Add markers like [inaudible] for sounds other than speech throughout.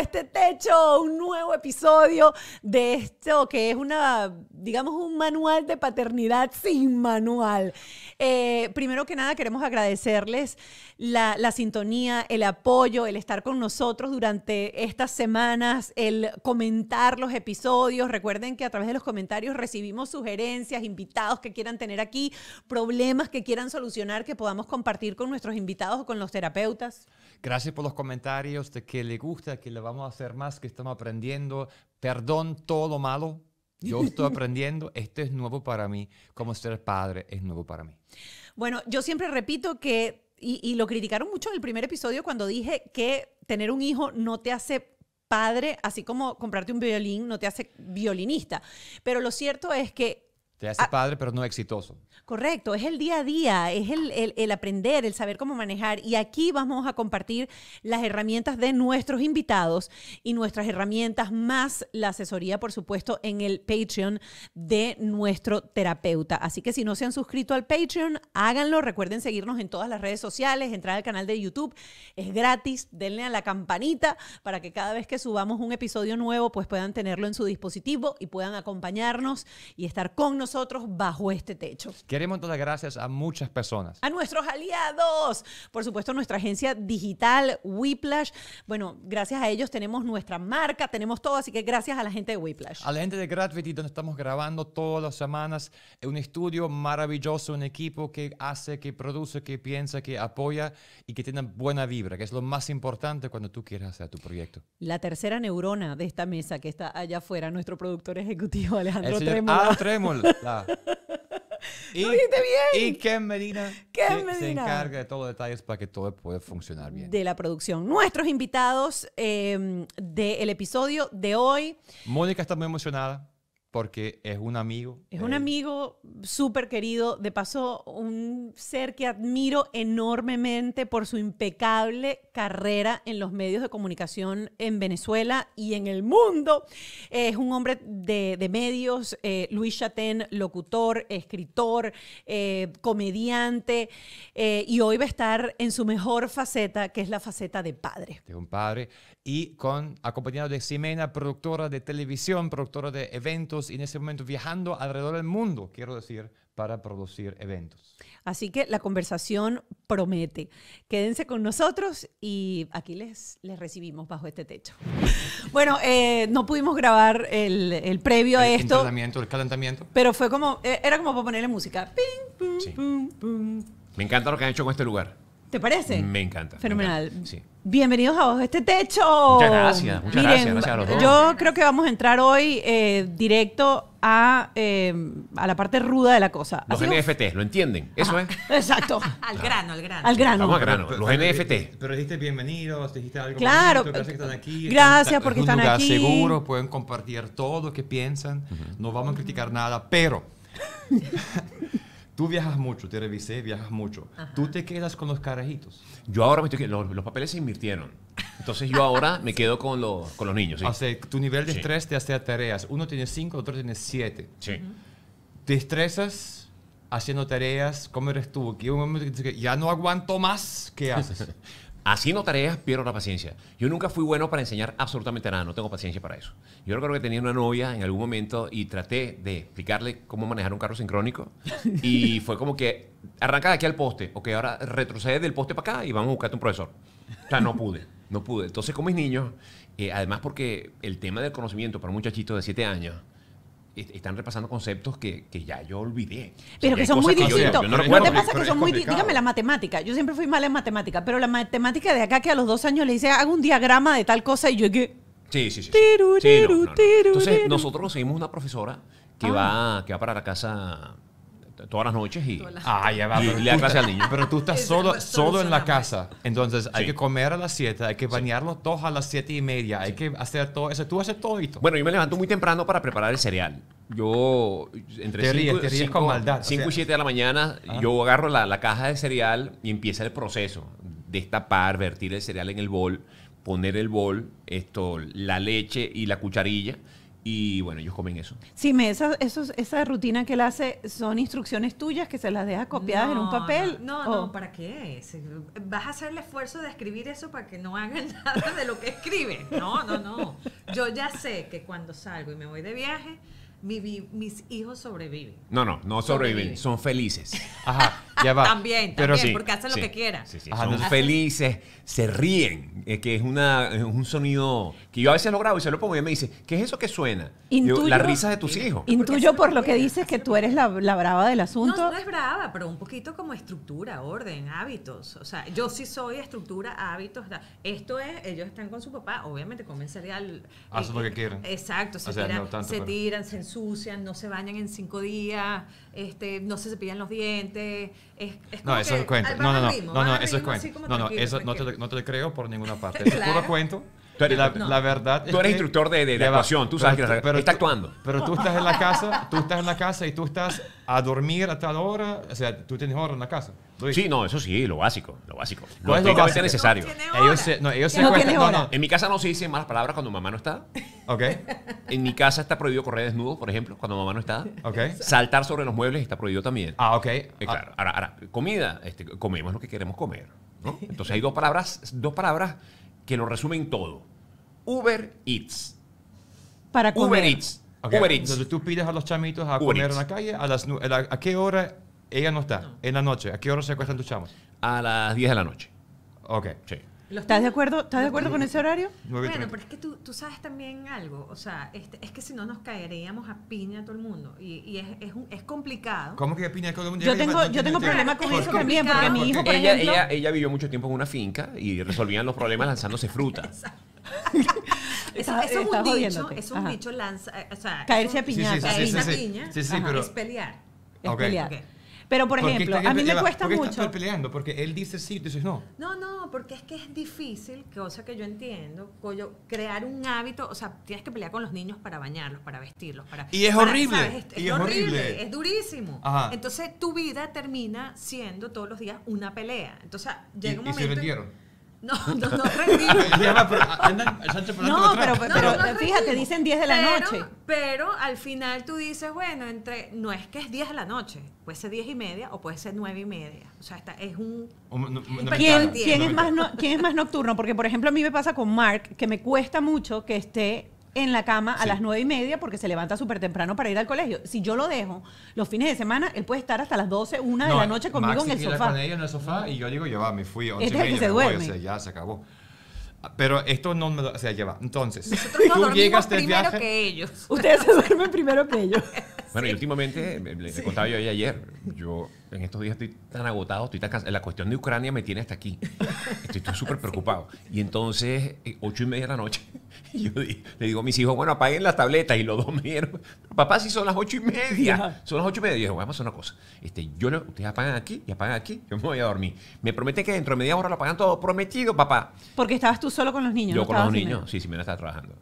este techo, un nuevo episodio de esto que es una, digamos, un manual de paternidad sin manual. Eh, primero que nada, queremos agradecerles la, sintonía, el apoyo, el estar con nosotros durante estas semanas, el comentar los episodios. Recuerden que a través de los comentarios recibimos sugerencias, invitados que quieran tener aquí, problemas que quieran solucionar, que podamos compartir con nuestros invitados o con los terapeutas. Gracias por los comentarios de que le gusta, que le va vamos a hacer más, que estamos aprendiendo, perdón todo lo malo, yo estoy [laughs] aprendiendo, esto es nuevo para mí, como ser padre es nuevo para mí. Bueno, yo siempre repito que, y, y lo criticaron mucho en el primer episodio cuando dije que tener un hijo no te hace padre, así como comprarte un violín no te hace violinista, pero lo cierto es que te hace ah. padre, pero no exitoso. Correcto, es el día a día, es el, el, aprender, el saber cómo manejar. Y aquí vamos a compartir las herramientas de nuestros invitados y nuestras herramientas más la asesoría, por supuesto, en el Patreon de nuestro terapeuta. Así que si no se han suscrito al Patreon, háganlo. Recuerden seguirnos en todas las redes sociales, entrar al canal de YouTube, es gratis. Denle a la campanita para que cada vez que subamos un episodio nuevo, pues puedan tenerlo en su dispositivo y puedan acompañarnos y estar con nosotros nosotros bajo este techo. Queremos dar gracias a muchas personas. A nuestros aliados, por supuesto nuestra agencia digital Whiplash. Bueno, gracias a ellos tenemos nuestra marca, tenemos todo, así que gracias a la gente de Whiplash. A la gente de Gravity, donde estamos grabando todas las semanas, un estudio maravilloso, un equipo que hace, que produce, que piensa, que apoya y que tiene buena vibra, que es lo más importante cuando tú quieres hacer tu proyecto. La tercera neurona de esta mesa que está allá afuera, nuestro productor ejecutivo Alejandro Tremol. [laughs] [laughs] Y, ¡Lo bien! Y Ken Medina, Ken se, encarga de todos los detalles para que todo pueda funcionar bien. De la producción. Nuestros invitados eh, del episodio de hoy. Mónica está muy emocionada porque es un amigo. Es un amigo súper querido, de paso un ser que admiro enormemente por su impecable carrera en los medios de comunicación en Venezuela y en el mundo. Es un hombre de, medios, eh, Luis Chaten, locutor, escritor, eh, comediante, eh, y hoy va a estar en su mejor faceta, que es la faceta de padre. De un padre y con, acompañado de Ximena, productora de televisión, productora de eventos y en ese momento viajando alrededor del mundo, quiero decir, para producir eventos. Así que la conversación promete. Quédense con nosotros y aquí les, les recibimos bajo este techo. [laughs] Bueno, eh, no pudimos grabar el, el previo a esto. El calentamiento. Pero fue como, eh, era como para ponerle música. pum, pum, pum. Me encanta lo que han hecho con este lugar. ¿Te parece? Me encanta. Fenomenal. Sí. Bienvenidos a Bajo este Techo. Muchas gracias, muchas gracias, gracias a los dos. Yo creo que vamos a entrar hoy eh, directo a, eh, a, la parte ruda de la cosa. Los NFTs, ¿lo entienden? Eso es. [laughs] Exacto. al grano, al grano. Al grano. Vamos al grano, los NFT. Pero dijiste bienvenidos, dijiste algo. Claro. gracias que están aquí. Gracias porque están aquí. seguro, pueden compartir todo lo que piensan. No vamos a criticar nada, pero... [laughs] Tú viajas mucho, te revisé, viajas mucho. Tú te quedas con los carajitos. Yo ahora me estoy los, los papeles se invirtieron. Entonces yo ahora me quedo con los, con los niños. ¿sí? tu nivel de estrés te hace tareas. Uno tiene cinco, otro tiene siete. Sí. Te estresas haciendo tareas. ¿Cómo eres tú? Que un momento que ya no aguanto más, ¿qué haces? [laughs] Así no tareas pierdo la paciencia. Yo nunca fui bueno para enseñar absolutamente nada, no tengo paciencia para eso. Yo recuerdo que tenía una novia en algún momento y traté de explicarle cómo manejar un carro sincrónico [laughs] y fue como que arranca de aquí al poste, que ahora retrocede del poste para acá y vamos a buscarte un profesor. O sea, no pude, no pude. Entonces con mis niños, eh, además porque el tema del conocimiento para un muchachito de 7 años están repasando conceptos que, ya yo olvidé. pero que, son muy distintos. No, te pasa que son muy... Dígame la matemática. Yo siempre fui mala en matemática, pero la matemática de acá que a los dos años le dice, hago un diagrama de tal cosa y yo... Que... Sí, sí, sí. Entonces, nosotros conseguimos una profesora que, ah. va, que va para la casa todas las noches y, ah, ya va, le da al niño. Pero tú estás solo, solo en la casa. Entonces hay que comer a las 7, hay que bañarlo todos a las 7 y media, hay que hacer todo eso. Tú haces todo esto. Bueno, yo me levanto muy temprano para preparar el cereal. Yo, entre 5 y 7 de la mañana, ah. yo agarro la, la caja de cereal y empieza el proceso. Destapar, vertir el cereal en el bol, poner el bol, esto, la leche y la cucharilla y bueno, ellos comen eso. Sí, me, esa, esos, esa rutina que él hace son instrucciones tuyas que se las deja copiadas en un papel. No, no, ¿para qué? Vas a hacer el esfuerzo de escribir eso para que no hagan [laughs] nada de lo que escriben. No, no, no. Yo ya sé que cuando salgo y me voy de viaje, mis hijos sobreviven. No, no, no sobreviven, son felices. Ajá, ya va. [laughs] también, también, porque hacen lo que quieran. son felices, se ríen, eh, que es, una, es un sonido que yo a veces lo grabo y se lo pongo y me dice, ¿qué es eso que suena? la risa de tus hijos. Intuyo por lo que dices que tú eres la, brava del asunto. No, no es brava, pero un poquito como estructura, orden, hábitos. O sea, yo sí soy estructura, hábitos. Esto es, ellos están con su papá, obviamente comen cereal. Ah, que eh, quieren. Exacto, se, tiran, se ensucian, no se bañan en cinco días, este, no se cepillan los dientes. no, eso es cuento. No, no, no, no, eso es cuento. No, no, eso pues, no te, no te creo por ninguna parte. [laughs] Eso es puro cuento Tú eres, la, verdad. Tú eres instructor de, de, actuación, tú sabes pero, que está actuando. Pero tú estás en la casa, tú estás en la casa y tú estás a dormir a tal hora, o sea, tú tienes hora en la casa. Sí, no, eso sí, lo básico, lo básico. Lo es básico? necesario. No ellos En mi casa no se dicen malas palabras cuando mamá no está. Ok. [laughs] En mi casa está prohibido correr desnudo, por ejemplo, cuando mamá no está. Ok. Saltar sobre los muebles está prohibido también. Ah, ok. Eh, claro. Ah. Ahora, comida, este, comemos lo que queremos comer. Entonces hay dos palabras, dos palabras que lo resumen todo. Uber Eats. Para comer. Uber Eats. Uber Eats. Entonces tú pides a los chamitos a comer en la calle, a, las, a, qué hora ella no está? En la noche. ¿A qué hora se acuestan tus chamos? A las 10 de la noche. Ok. Sí. ¿Estás de acuerdo, ¿estás de acuerdo con ese horario? Bueno, pero es que tú, sabes también algo. O sea, este, es que si no nos caeríamos a piña a todo el mundo. Y, y es, es, un, es, complicado. ¿Cómo que a piña a todo el mundo? Yo tengo, yo tengo problemas con eso también, porque mi hijo, por ella, ejemplo... Ella, ella vivió mucho tiempo en una finca y resolvían los problemas lanzándose fruta. [laughs] Exacto. [laughs] eso, es un dicho, es un dicho lanza, eh, caerse a piña, caerse a piña, es pelear. Es pelear. Pero, por ejemplo, a mí me cuesta mucho. Estás peleando? Porque él dice sí, tú dices no. No, no, porque es que es difícil, cosa que yo entiendo, crear un hábito. O sea, tienes que pelear con los niños para bañarlos, para vestirlos, para. Y es horrible. Es, horrible, es durísimo. Entonces, tu vida termina siendo todos los días una pelea. Entonces, llega un momento. ¿Y se vendieron? No, no, no [laughs] No, pero, fíjate, dicen 10 de la noche. Pero al final tú dices, bueno, entre no es que es 10 de la noche, puede ser 10 y media o puede ser 9 y media. O sea, esta es un... es más ¿Quién es más nocturno? Porque, por ejemplo, a mí me pasa con Mark, que me cuesta mucho que esté en la cama a las nueve y media porque se levanta súper temprano para ir al colegio. Si yo lo dejo los fines de semana, él puede estar hasta las 12, una de la noche conmigo en el sofá. con y yo digo, ya va, me fui. este es se ya se acabó. Pero esto no me o sea, lleva. Entonces, Nosotros tú llegas primero que ellos. Ustedes se duermen primero que ellos. [laughs] Bueno, y últimamente, eh, le, contaba yo ayer, yo en estos días estoy tan agotado, estoy tan cansado. La cuestión de Ucrania me tiene hasta aquí. Estoy súper [laughs] preocupado. Y entonces, eh, ocho y media de la noche, [laughs] yo le digo a mis hijos, bueno, apaguen las tabletas. Y los dos me papá, si son las ocho y media. Son las ocho y media. Y yo, vamos a hacer una cosa. Este, yo ustedes apagan aquí y apagan aquí, yo me voy a dormir. Me prometen que dentro de media hora lo apagan todo. Prometido, papá. Porque estabas tú solo con los niños. Yo con los niños, sí, sí, me estaba trabajando.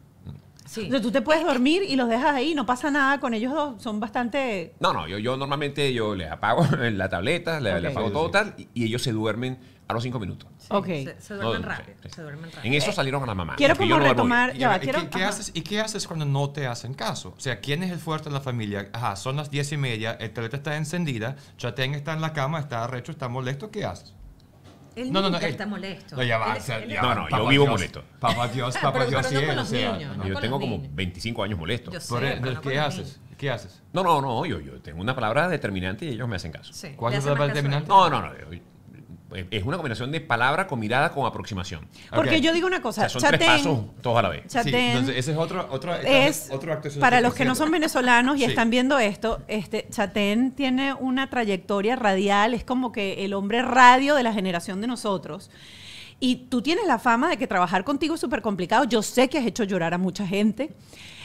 O tú te puedes dormir y los dejas ahí, no pasa nada con ellos dos, son bastante... No, no, yo, yo normalmente yo les apago [laughs] la tableta, les, apago todo tal, y, ellos se duermen a los cinco minutos. Okay. Se, duermen rápido, se, duermen rápido, En eso eh, salieron a la mamá. Quiero como retomar... ¿Y, ¿qué, haces, cuando no te hacen caso? O sea, ¿quién es el fuerte en la familia? Ajá, son las diez y media, el tableta está encendida, Chaten está en la cama, está recho, está molesto, ¿qué haces? Él no, no, nunca no, está molesto. No, ya va, no, no, yo vivo molesto. Papá Dios, papá Dios, sí, yo tengo como 25 años molesto. Yo sé, ¿qué haces? ¿Qué haces? No, no, no, yo, yo tengo una palabra determinante y ellos me hacen caso. ¿Cuál es la palabra determinante? No, no, no, eh, es una combinación de palabra con mirada con aproximación. Porque yo digo una cosa, son tres pasos todos a la vez. Chatén, entonces ese es otro, otro, es, Para los que no son venezolanos y están viendo esto, este Chatén tiene una trayectoria radial, es como que el hombre radio de la generación de nosotros. Y tú tienes la fama de que trabajar contigo es súper complicado. Yo sé que has hecho llorar a mucha gente.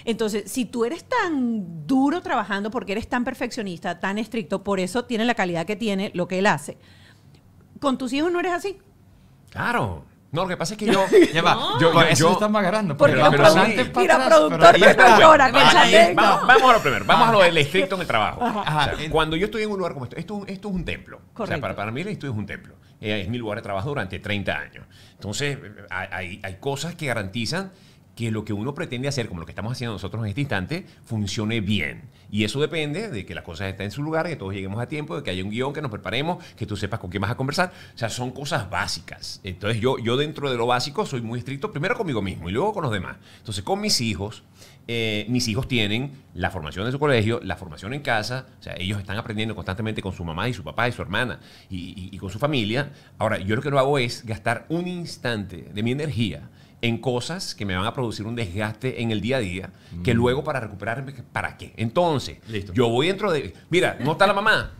Entonces, si tú eres tan duro trabajando porque eres tan perfeccionista, tan estricto, por eso tiene la calidad que tiene lo que él hace ¿Con tus hijos no eres así? Claro. No, lo que pasa es que yo. Lleva, [laughs] yo, yo, eso agarrando. Porque, mira, productor, vamos, a lo primero. Vamos a lo ah. del estricto en el trabajo. Ajá. cuando yo estoy en un lugar como esto, esto, esto es un templo. O sea, para, para mí esto es un templo. Eh, es mi lugar de trabajo durante 30 años. Entonces, eh, hay, hay cosas que garantizan que lo que uno pretende hacer, como lo que estamos haciendo nosotros en este instante, funcione bien. Y eso depende de que las cosas estén en su lugar, que todos lleguemos a tiempo, de que haya un guión, que nos preparemos, que tú sepas con quién vas a conversar. O sea, son cosas básicas. Entonces yo, yo dentro de lo básico soy muy estricto, primero conmigo mismo y luego con los demás. Entonces con mis hijos, eh, mis hijos tienen la formación de su colegio, la formación en casa, o sea, ellos están aprendiendo constantemente con su mamá y su papá y su hermana y, y con su familia. Ahora, yo lo que no hago es gastar un instante de mi energía en cosas que me van a producir un desgaste en el día a día, que mm. luego para recuperarme, ¿para qué? Entonces, yo voy dentro de... Mira, no está la mamá.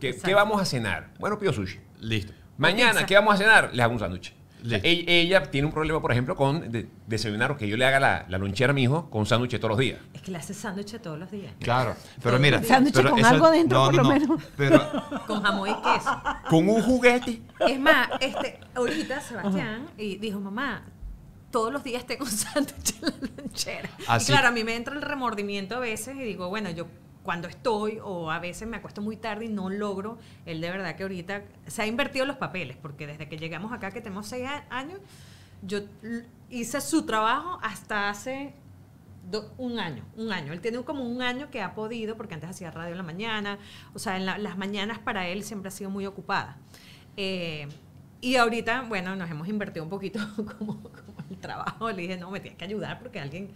¿Qué, vamos a cenar? Bueno, pido sushi. Listo. Mañana, ¿qué vamos a cenar? Le hago un sándwich. E, ella, tiene un problema, por ejemplo, con de, desayunar que yo le haga la, la lonchera a mi hijo con sándwich todos los días. Es que le hace sándwich todos los días. Claro, pero mira. Sándwich con algo dentro, por lo menos. Pero, [laughs] con jamón y queso. Con un juguete. Es más, este, ahorita Sebastián eh, dijo, mamá, todos los días tengo un sándwich en la lonchera. claro, a mí me entra el remordimiento a veces y digo, bueno, yo cuando estoy o a veces me acuesto muy tarde y no logro, él de verdad que ahorita se ha invertido los papeles, porque desde que llegamos acá, que tenemos seis años, yo hice su trabajo hasta hace un año, un año. Él tiene como un año que ha podido, porque antes hacía radio en la mañana, o sea, las mañanas para él siempre ha sido muy ocupada. Eh, y ahorita, bueno, nos hemos invertido un poquito [laughs] como, el trabajo, le dije, no, me tienes que ayudar porque alguien,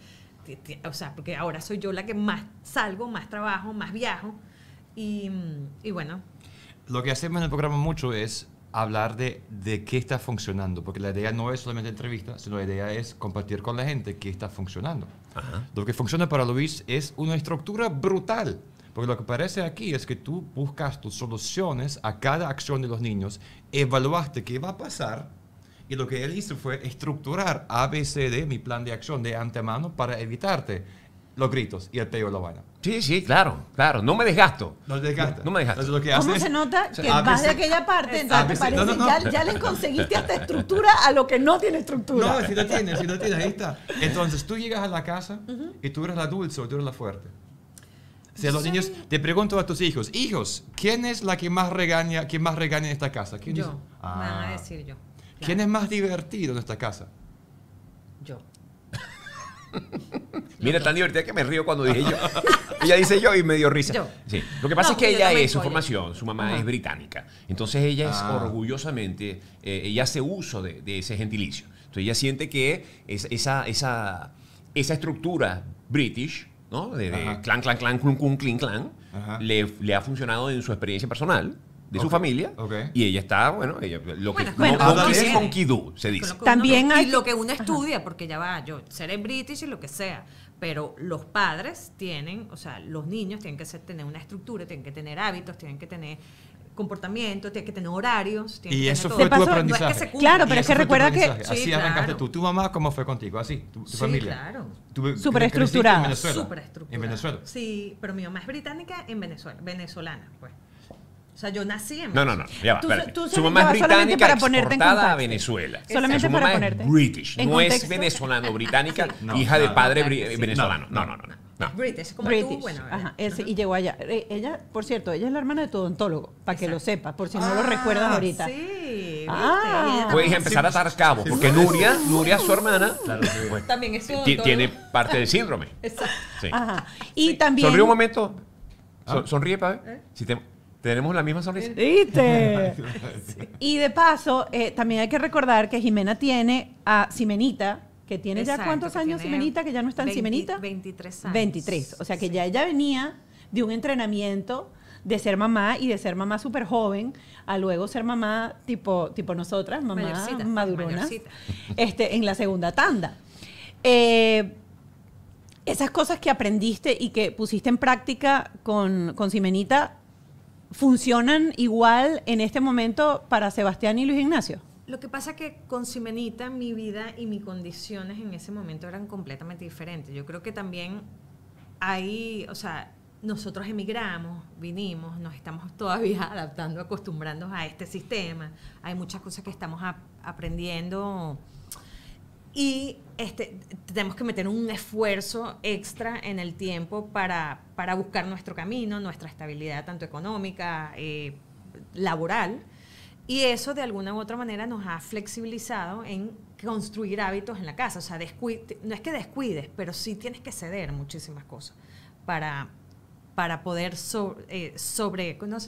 o sea, porque ahora soy yo la que más salgo, más trabajo, más viajo. Mm, y, bueno. Lo que hacemos en el programa mucho es hablar de, de qué está funcionando, porque la idea no es solamente entrevista, sino la idea es compartir con la gente qué está funcionando. Lo que funciona para Luis es una estructura brutal. Porque lo que parece aquí es que tú buscas tus soluciones a cada acción de los niños, evaluaste qué va a pasar y lo que él hizo fue estructurar ABCD, mi plan de acción de antemano para evitarte los gritos y el peo de la vaina. Sí, sí, claro, claro. No me desgasto. No me desgasta No, me desgasto. Entonces, lo que ¿Cómo se nota que más vas de aquella parte? Entonces, parece, ya, ya, le conseguiste esta estructura a lo que no tiene estructura. No, si lo tiene, si lo tiene, ahí está. Entonces, tú llegas a la casa y tú eres la dulce o tú eres la fuerte. Si a los niños, te pregunto a tus hijos, hijos, ¿quién es la que más regaña, que más regaña en esta casa? ¿Quién yo. Ah. Me van a ah. decir yo. ¿Quién es más divertido en esta casa? Yo. [laughs] Mira, tan divertida que me río cuando dije yo. [laughs] ella dice yo y me dio risa. Sí. Lo que pasa es que ella es, su formación, su mamá es británica. Entonces ella es ah. orgullosamente, eh, ella hace uso de, ese gentilicio. Entonces ella siente que esa, esa, estructura british, ¿no? De, clan, clan, clan, clun, clun, clan, le, le ha funcionado en su experiencia personal de su familia. Y ella está, bueno, ella, lo que se dice. También uno, hay... lo que uno estudia, porque ya va, yo seré british y lo que sea, pero los padres tienen, o sea, los niños tienen que tener una estructura, tienen que tener hábitos, tienen que tener comportamiento, tienen que tener horarios. tienen y que eso tener todo. claro, pero es que recuerda que... así arrancaste tú. ¿Tu mamá cómo fue contigo? Así, tu, sí, familia. claro. Súper estructurada. Venezuela. En Venezuela. Sí, pero mi mamá es británica en Venezuela, venezolana, pues. O sea, yo nací en No, no, no. Ya va, tú, su mamá es británica para exportada a Venezuela. Solamente para ponerte. Es British. No es venezolano, [laughs] británica, hija de padre venezolano. No, no, no. British, como Tú, bueno, Ajá, y llegó allá. Eh, ella, por cierto, ella es la hermana de tu odontólogo, para que lo sepas, por si no lo recuerdas ah, ahorita. Sí. Ah, puedes empezar a dar cabos, porque Nuria, Nuria, es su hermana, claro, es también es tiene parte del síndrome. [laughs] Exacto. Ajá. Y también. Sonríe un momento. Ah. Sonríe, para ver. ¿Eh? Si te, tenemos la misma sonrisa. ¿Viste? [laughs] Y de paso, eh, también hay que recordar que Jimena tiene a Simenita, que tiene ya cuántos años Simenita, que ya no está en Simenita. 23 años. 23. O sea que ya ella venía de un entrenamiento de ser mamá y de ser mamá súper joven a luego ser mamá tipo, tipo nosotras, mamá madurona, este, en la segunda tanda. Eh, esas cosas que aprendiste y que pusiste en práctica con, con Simenita, funcionan igual en este momento para Sebastián y Luis Ignacio? Lo que pasa es que con Simenita mi vida y mis condiciones en ese momento eran completamente diferentes. Yo creo que también hay... o sea, nosotros emigramos, vinimos, nos estamos [laughs] todavía adaptando, acostumbrando a este sistema. Hay muchas cosas que estamos aprendiendo y este, tenemos que meter un esfuerzo extra en el tiempo para, buscar nuestro camino, nuestra estabilidad tanto económica, eh, laboral. Y eso de alguna u otra manera nos ha flexibilizado en construir hábitos en la casa. O sea, no es que descuides, pero sí tienes que ceder muchísimas cosas para, para poder eh, sobre, no,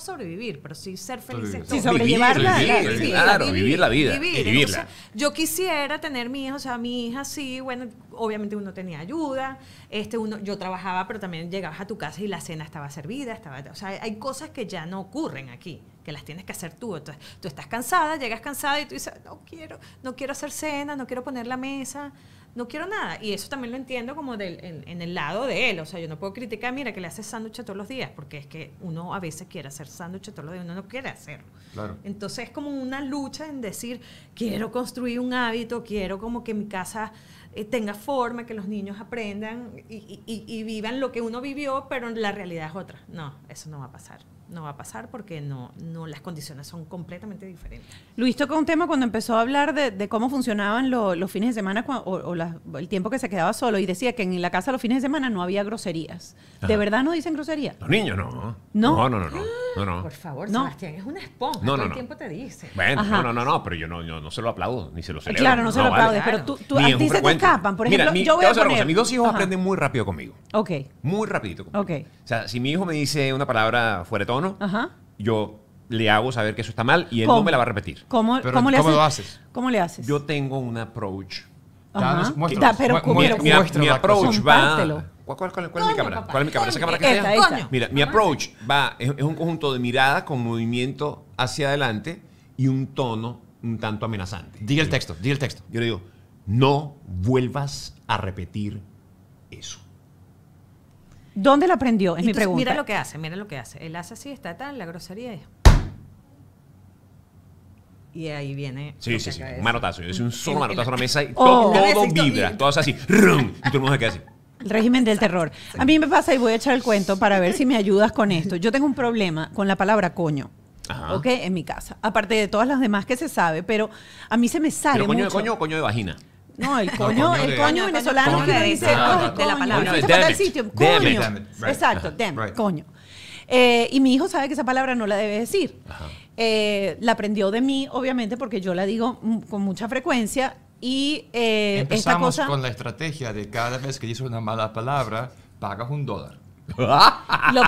sobrevivir, pero sí ser felices. Sí, sobrellevarla. Vivir, sí, claro, vivir, la vida. vivirla. yo quisiera tener mi hijo, o sea, mi hija sí, bueno, obviamente uno tenía ayuda, este uno yo trabajaba, pero también llegabas a tu casa y la cena estaba servida, estaba, o sea, hay cosas que ya no ocurren aquí que las tienes que hacer tú. Entonces, tú estás cansada, llegas cansada y tú dices, no quiero, no quiero hacer cena, no quiero poner la mesa, no quiero nada. Y eso también lo entiendo como del, en, el lado de él. O sea, yo no puedo criticar, mira, que le haces sándwiches todos los días, porque es que uno a veces quiere hacer sándwiches todos los días, uno no quiere hacerlo. Claro. Entonces es como una lucha en decir, quiero construir un hábito, quiero como que mi casa eh, tenga forma, que los niños aprendan y vivan lo que uno vivió, pero la realidad es otra. No, eso no va a pasar no va a pasar porque no, no las condiciones son completamente diferentes. Luis tocó un tema cuando empezó a hablar de, de cómo funcionaban los fines de semana o, la, el tiempo que se quedaba solo y decía que en la casa los fines de semana no había groserías. ¿De verdad no dicen groserías? Los niños no. No, no, no, no. no, no, Por favor, Sebastián, es una esponja. No, no, todo el tiempo te dice. Bueno, no, no, no, pero yo no, yo no se lo aplaudo, ni se lo eh, celebro. Claro, no se lo aplaudes, pero tú, tú a ti se te escapan. Por ejemplo, Mira, yo voy a, poner... Mis dos hijos aprenden muy rápido conmigo. Ok. Muy rapidito conmigo. Ok. O sea, si mi hijo me dice una palabra fuera de todo, no, yo le hago saber que eso está mal y él no me la va a repetir. ¿Cómo, ¿cómo, le haces? lo haces? ¿Cómo haces? Yo tengo un approach. mi, approach va. ¿Cuál, es mi cámara? ¿Cuál mi cámara? Mira, mi approach va, es, un conjunto de mirada con movimiento hacia adelante y un tono un tanto amenazante. Diga el texto, diga el texto. Yo le digo, no vuelvas a repetir eso. ¿Dónde la aprendió? Es mi pregunta. Mira lo que hace, mira lo que hace. Él hace así, está tan, la grosería es. Y ahí viene. Sí, sí, sí. Un manotazo. un solo manotazo a oh. la mesa y todo, vibra. Todo es así. Y todo el mundo así. El régimen del terror. A mí me pasa, y voy a echar el cuento para ver si me ayudas con esto. Yo tengo un problema con la palabra coño. Ajá. ¿Ok? En mi casa. Aparte de todas las demás que se sabe, pero a mí se me sale. mucho. coño de coño o coño de vagina? No, el coño, el coño venezolano que dice, de la palabra. sitio, coño. Exacto, coño. Eh, y mi hijo sabe que esa palabra no la debe decir. Eh, la aprendió de mí, obviamente, porque yo la digo con mucha frecuencia. Y eh, empezamos esta cosa, con la estrategia de cada vez que dices una mala palabra, pagas un dólar. [laughs] ¿Lo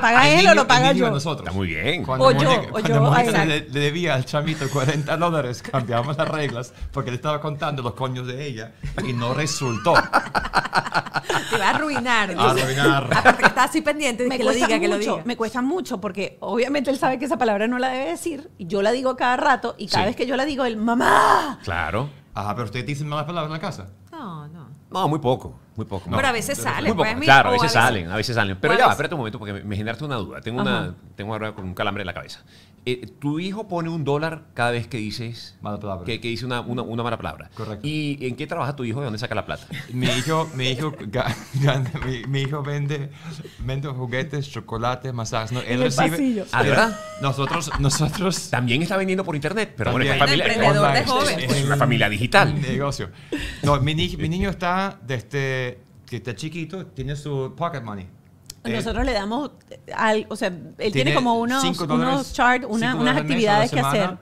paga él o lo paga yo? Nosotros. Está muy bien. Cuando o yo, o yo, Mónica le, debía al chamito 40 dólares, cambiamos las reglas porque le estaba contando los coños de ella y no resultó. Te va a arruinar. A arruinar. Aparte ah, está así pendiente de que lo diga, que lo diga. Me cuesta mucho porque obviamente él sabe que esa palabra no la debe decir y yo la digo cada rato y cada vez que yo la digo, él, ¡mamá! Claro. Ajá, pero ustedes dicen malas palabras en la casa. No, no. No, muy poco, muy poco. Pero a veces salen. Pues, claro, a veces, salen, a veces salen. Pero ya espérate un momento porque me, generaste una duda. Tengo, una, tengo con un calambre en la cabeza. Eh, tu hijo pone un dólar cada vez que dices Que, dice una, mala palabra. Correcto. ¿Y en qué trabaja tu hijo? ¿De dónde saca la plata? mi hijo, mi hijo, [laughs] vende, juguetes, chocolates, masajes. No, él recibe. Ah, verdad? Nosotros, nosotros. También está vendiendo por internet, pero bueno, es una familia, de Es una familia digital. Negocio. No, mi, niño está desde este, que está chiquito, tiene su pocket money eh, nosotros le damos, eh, al, o sea, él tiene, como unos, unos charts, una, unas actividades que hacer.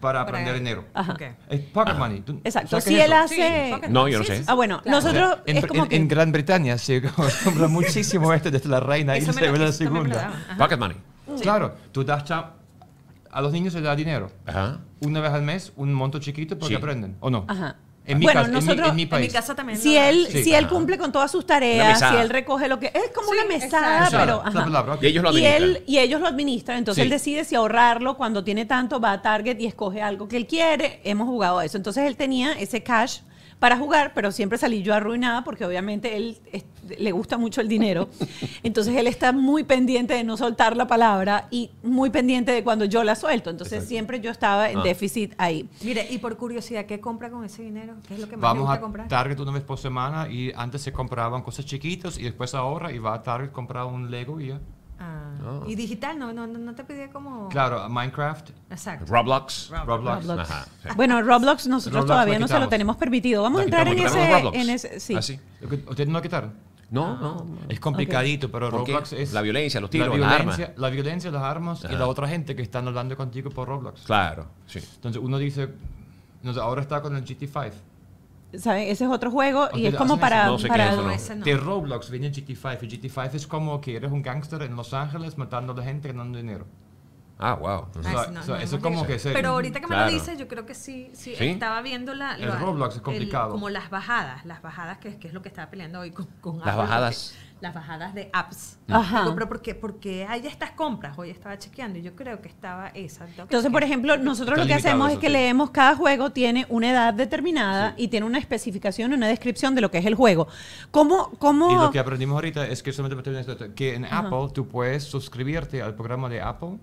Para, aprender dinero Ajá. Es pocket money. Exacto. Si él hace. no, yo no sé. Ah, bueno, nosotros. en, es como Gran Bretaña se [laughs] compra muchísimo esto desde la reina y se ve la segunda. Pocket money. Claro, tú das a los niños se da dinero. Ajá. Una vez al mes, un monto chiquito porque aprenden, ¿o no? Ajá. En mi, nosotros, en, mi, casa también. Si él, si él cumple con todas sus tareas, si él recoge lo que. Es como una mesada, pero. Y ellos lo administran. Entonces él decide si ahorrarlo cuando tiene tanto, va a Target y escoge algo que él quiere. Hemos jugado a eso. Entonces él tenía ese cash para jugar, pero siempre salí yo arruinada porque obviamente él le gusta mucho el dinero. [laughs] Entonces él está muy pendiente de no soltar la palabra y muy pendiente de cuando yo la suelto. Entonces siempre yo estaba en ah. déficit ahí. Mire, y por curiosidad, ¿qué compra con ese dinero? ¿Qué es lo que más Vamos le gusta a Target una vez por semana y antes se compraban cosas chiquitas y después ahora y va a Target comprar un Lego y ya. Ah. Oh. Y digital, no, no, no te pedía como. Claro, Minecraft. Roblox. Roblox. Bueno, Roblox nosotros todavía no se lo tenemos permitido. Vamos a entrar en ese, Sí. Ah, ¿Ustedes no quitaron? No, ah, no. Es complicadito, pero Roblox es. La violencia, los tiros, las armas. La violencia, las armas y la otra gente que están hablando contigo por Roblox. Claro, sí. Entonces uno dice. ahora está con el GT5. Ese es otro juego y es como para... para, no. De Roblox viene GT5 y GT5 es como que eres un gángster en Los Ángeles matando a la gente ganando dinero. Ah, wow. Ah, eso es como que... Se... Pero ahorita que me lo dices, yo creo que sí, sí, estaba viendo la... El Roblox es complicado. como las bajadas, las bajadas que, es lo que estaba peleando hoy con, con Las bajadas. las bajadas de apps. Ajá. pero porque, porque hay estas compras, hoy estaba chequeando y yo creo que estaba esa. Entonces, por ejemplo, nosotros lo que hacemos es que leemos cada juego tiene una edad determinada y tiene una especificación, una descripción de lo que es el juego. ¿Cómo, cómo... Y lo que aprendimos ahorita es que solamente que en Apple tú puedes suscribirte al programa de Apple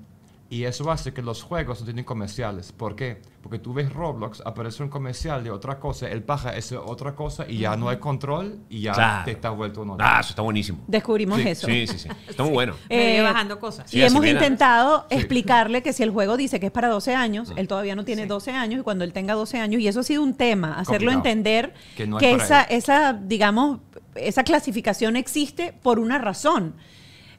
y eso hace que los juegos no tienen comerciales. ¿Por qué? Porque tú ves Roblox, aparece un comercial de otra cosa, el paja es otra cosa y ya no hay control y ya te está vuelto Ah, eso está buenísimo. Descubrimos eso. Sí, sí, sí. [laughs] Está muy bueno. Eh, bajando cosas. y hemos intentado explicarle que si el juego dice que es para 12 años, mm. él todavía no tiene 12 años y cuando él tenga 12 años, y eso ha sido un tema, hacerlo entender que, esa, esa, digamos, esa clasificación existe por una razón.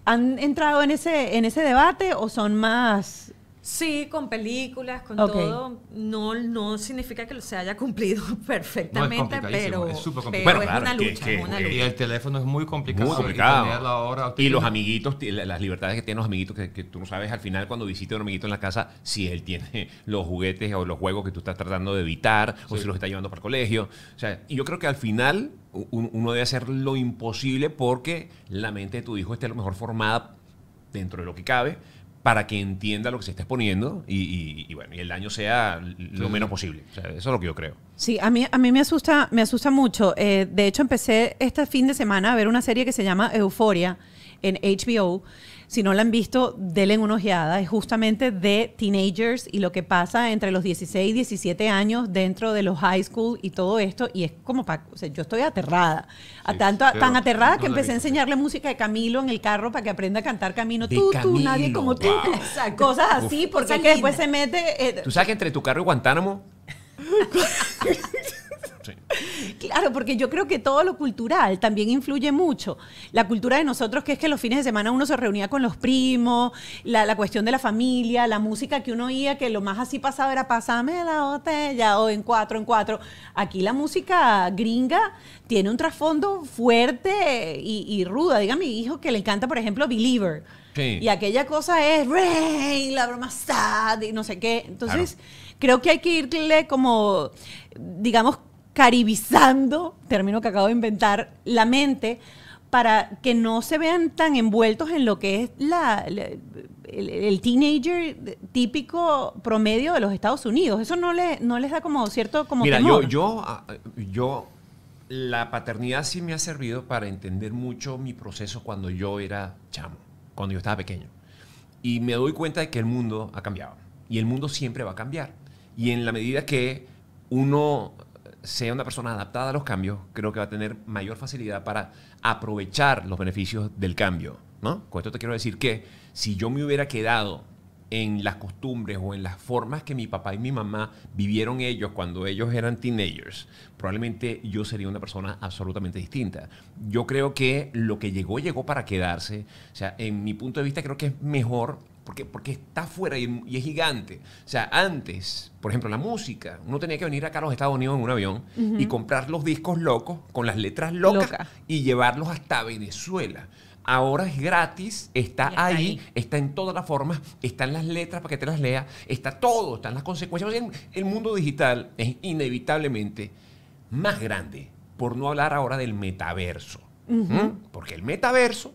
¿Han entrado en ese, en ese debate o son más Sí, con películas, con todo. No, no significa que se haya cumplido [laughs] perfectamente, pero es, una lucha, Y el teléfono es muy complicado. complicado. Y, los amiguitos, las libertades que tienen los amiguitos, que, tú no sabes al final cuando visite a un amiguito en la casa si él tiene [laughs] los juguetes o los juegos que tú estás tratando de evitar o si los está llevando para el colegio. O sea, y yo creo que al final uno debe hacer lo imposible porque la mente de tu hijo esté lo mejor formada dentro de lo que cabe para que entienda lo que se está exponiendo y, bueno, y el daño sea lo menos posible. eso es lo que yo creo. Sí, a mí, a mí me asusta, me asusta mucho. Eh, de hecho, empecé este fin de semana a ver una serie que se llama Euforia en HBO. Si no la han visto, denle una ojeada. Es justamente de teenagers y lo que pasa entre los 16 y 17 años dentro de los high school y todo esto. Y es como, para, o sea, yo estoy aterrada. tan aterrada que empecé a enseñarle música de Camilo en el carro para que aprenda a cantar Camino. tú, tú, nadie como tú. Cosas así, porque que después se mete... Eh, tú sabes que entre tu carro y Guantánamo... [laughs] [laughs] Claro, porque yo creo que todo lo cultural también influye mucho. La cultura de nosotros, que es que los fines de semana uno se reunía con los primos, la, cuestión de la familia, la música que uno oía, que lo más así pasaba era pasame la botella o en cuatro, en cuatro. Aquí la música gringa tiene un trasfondo fuerte y, ruda. Diga a mi hijo que le encanta, por ejemplo, Believer. Y aquella cosa es Rey, la broma sad y no sé qué. Entonces, creo que hay que irle como, digamos, caribizando, término que acabo de inventar, la mente para que no se vean tan envueltos en lo que es la, el, teenager típico promedio de los Estados Unidos. Eso no, le, no les da como cierto como Mira, yo, yo, ah, yo, la paternidad sí me ha servido para entender mucho mi proceso cuando yo era chamo, cuando yo estaba pequeño. Y me doy cuenta de que el mundo ha cambiado. Y el mundo siempre va a cambiar. Y en la medida que uno sea una persona adaptada a los cambios, creo que va a tener mayor facilidad para aprovechar los beneficios del cambio. ¿no? Con esto te quiero decir que si yo me hubiera quedado en las costumbres o en las formas que mi papá y mi mamá vivieron ellos cuando ellos eran teenagers, probablemente yo sería una persona absolutamente distinta. Yo creo que lo que llegó llegó para quedarse. O sea, en mi punto de vista creo que es mejor porque, porque está fuera y, es gigante. O sea, antes, por ejemplo, la música, uno tenía que venir acá a los Estados Unidos en un avión y comprar los discos locos, con las letras locas, y llevarlos hasta Venezuela. Ahora es gratis, está, ahí, está en todas las formas, están las letras para que te las lea, está todo, están las consecuencias. el mundo digital es inevitablemente más grande, por no hablar ahora del metaverso. Porque el metaverso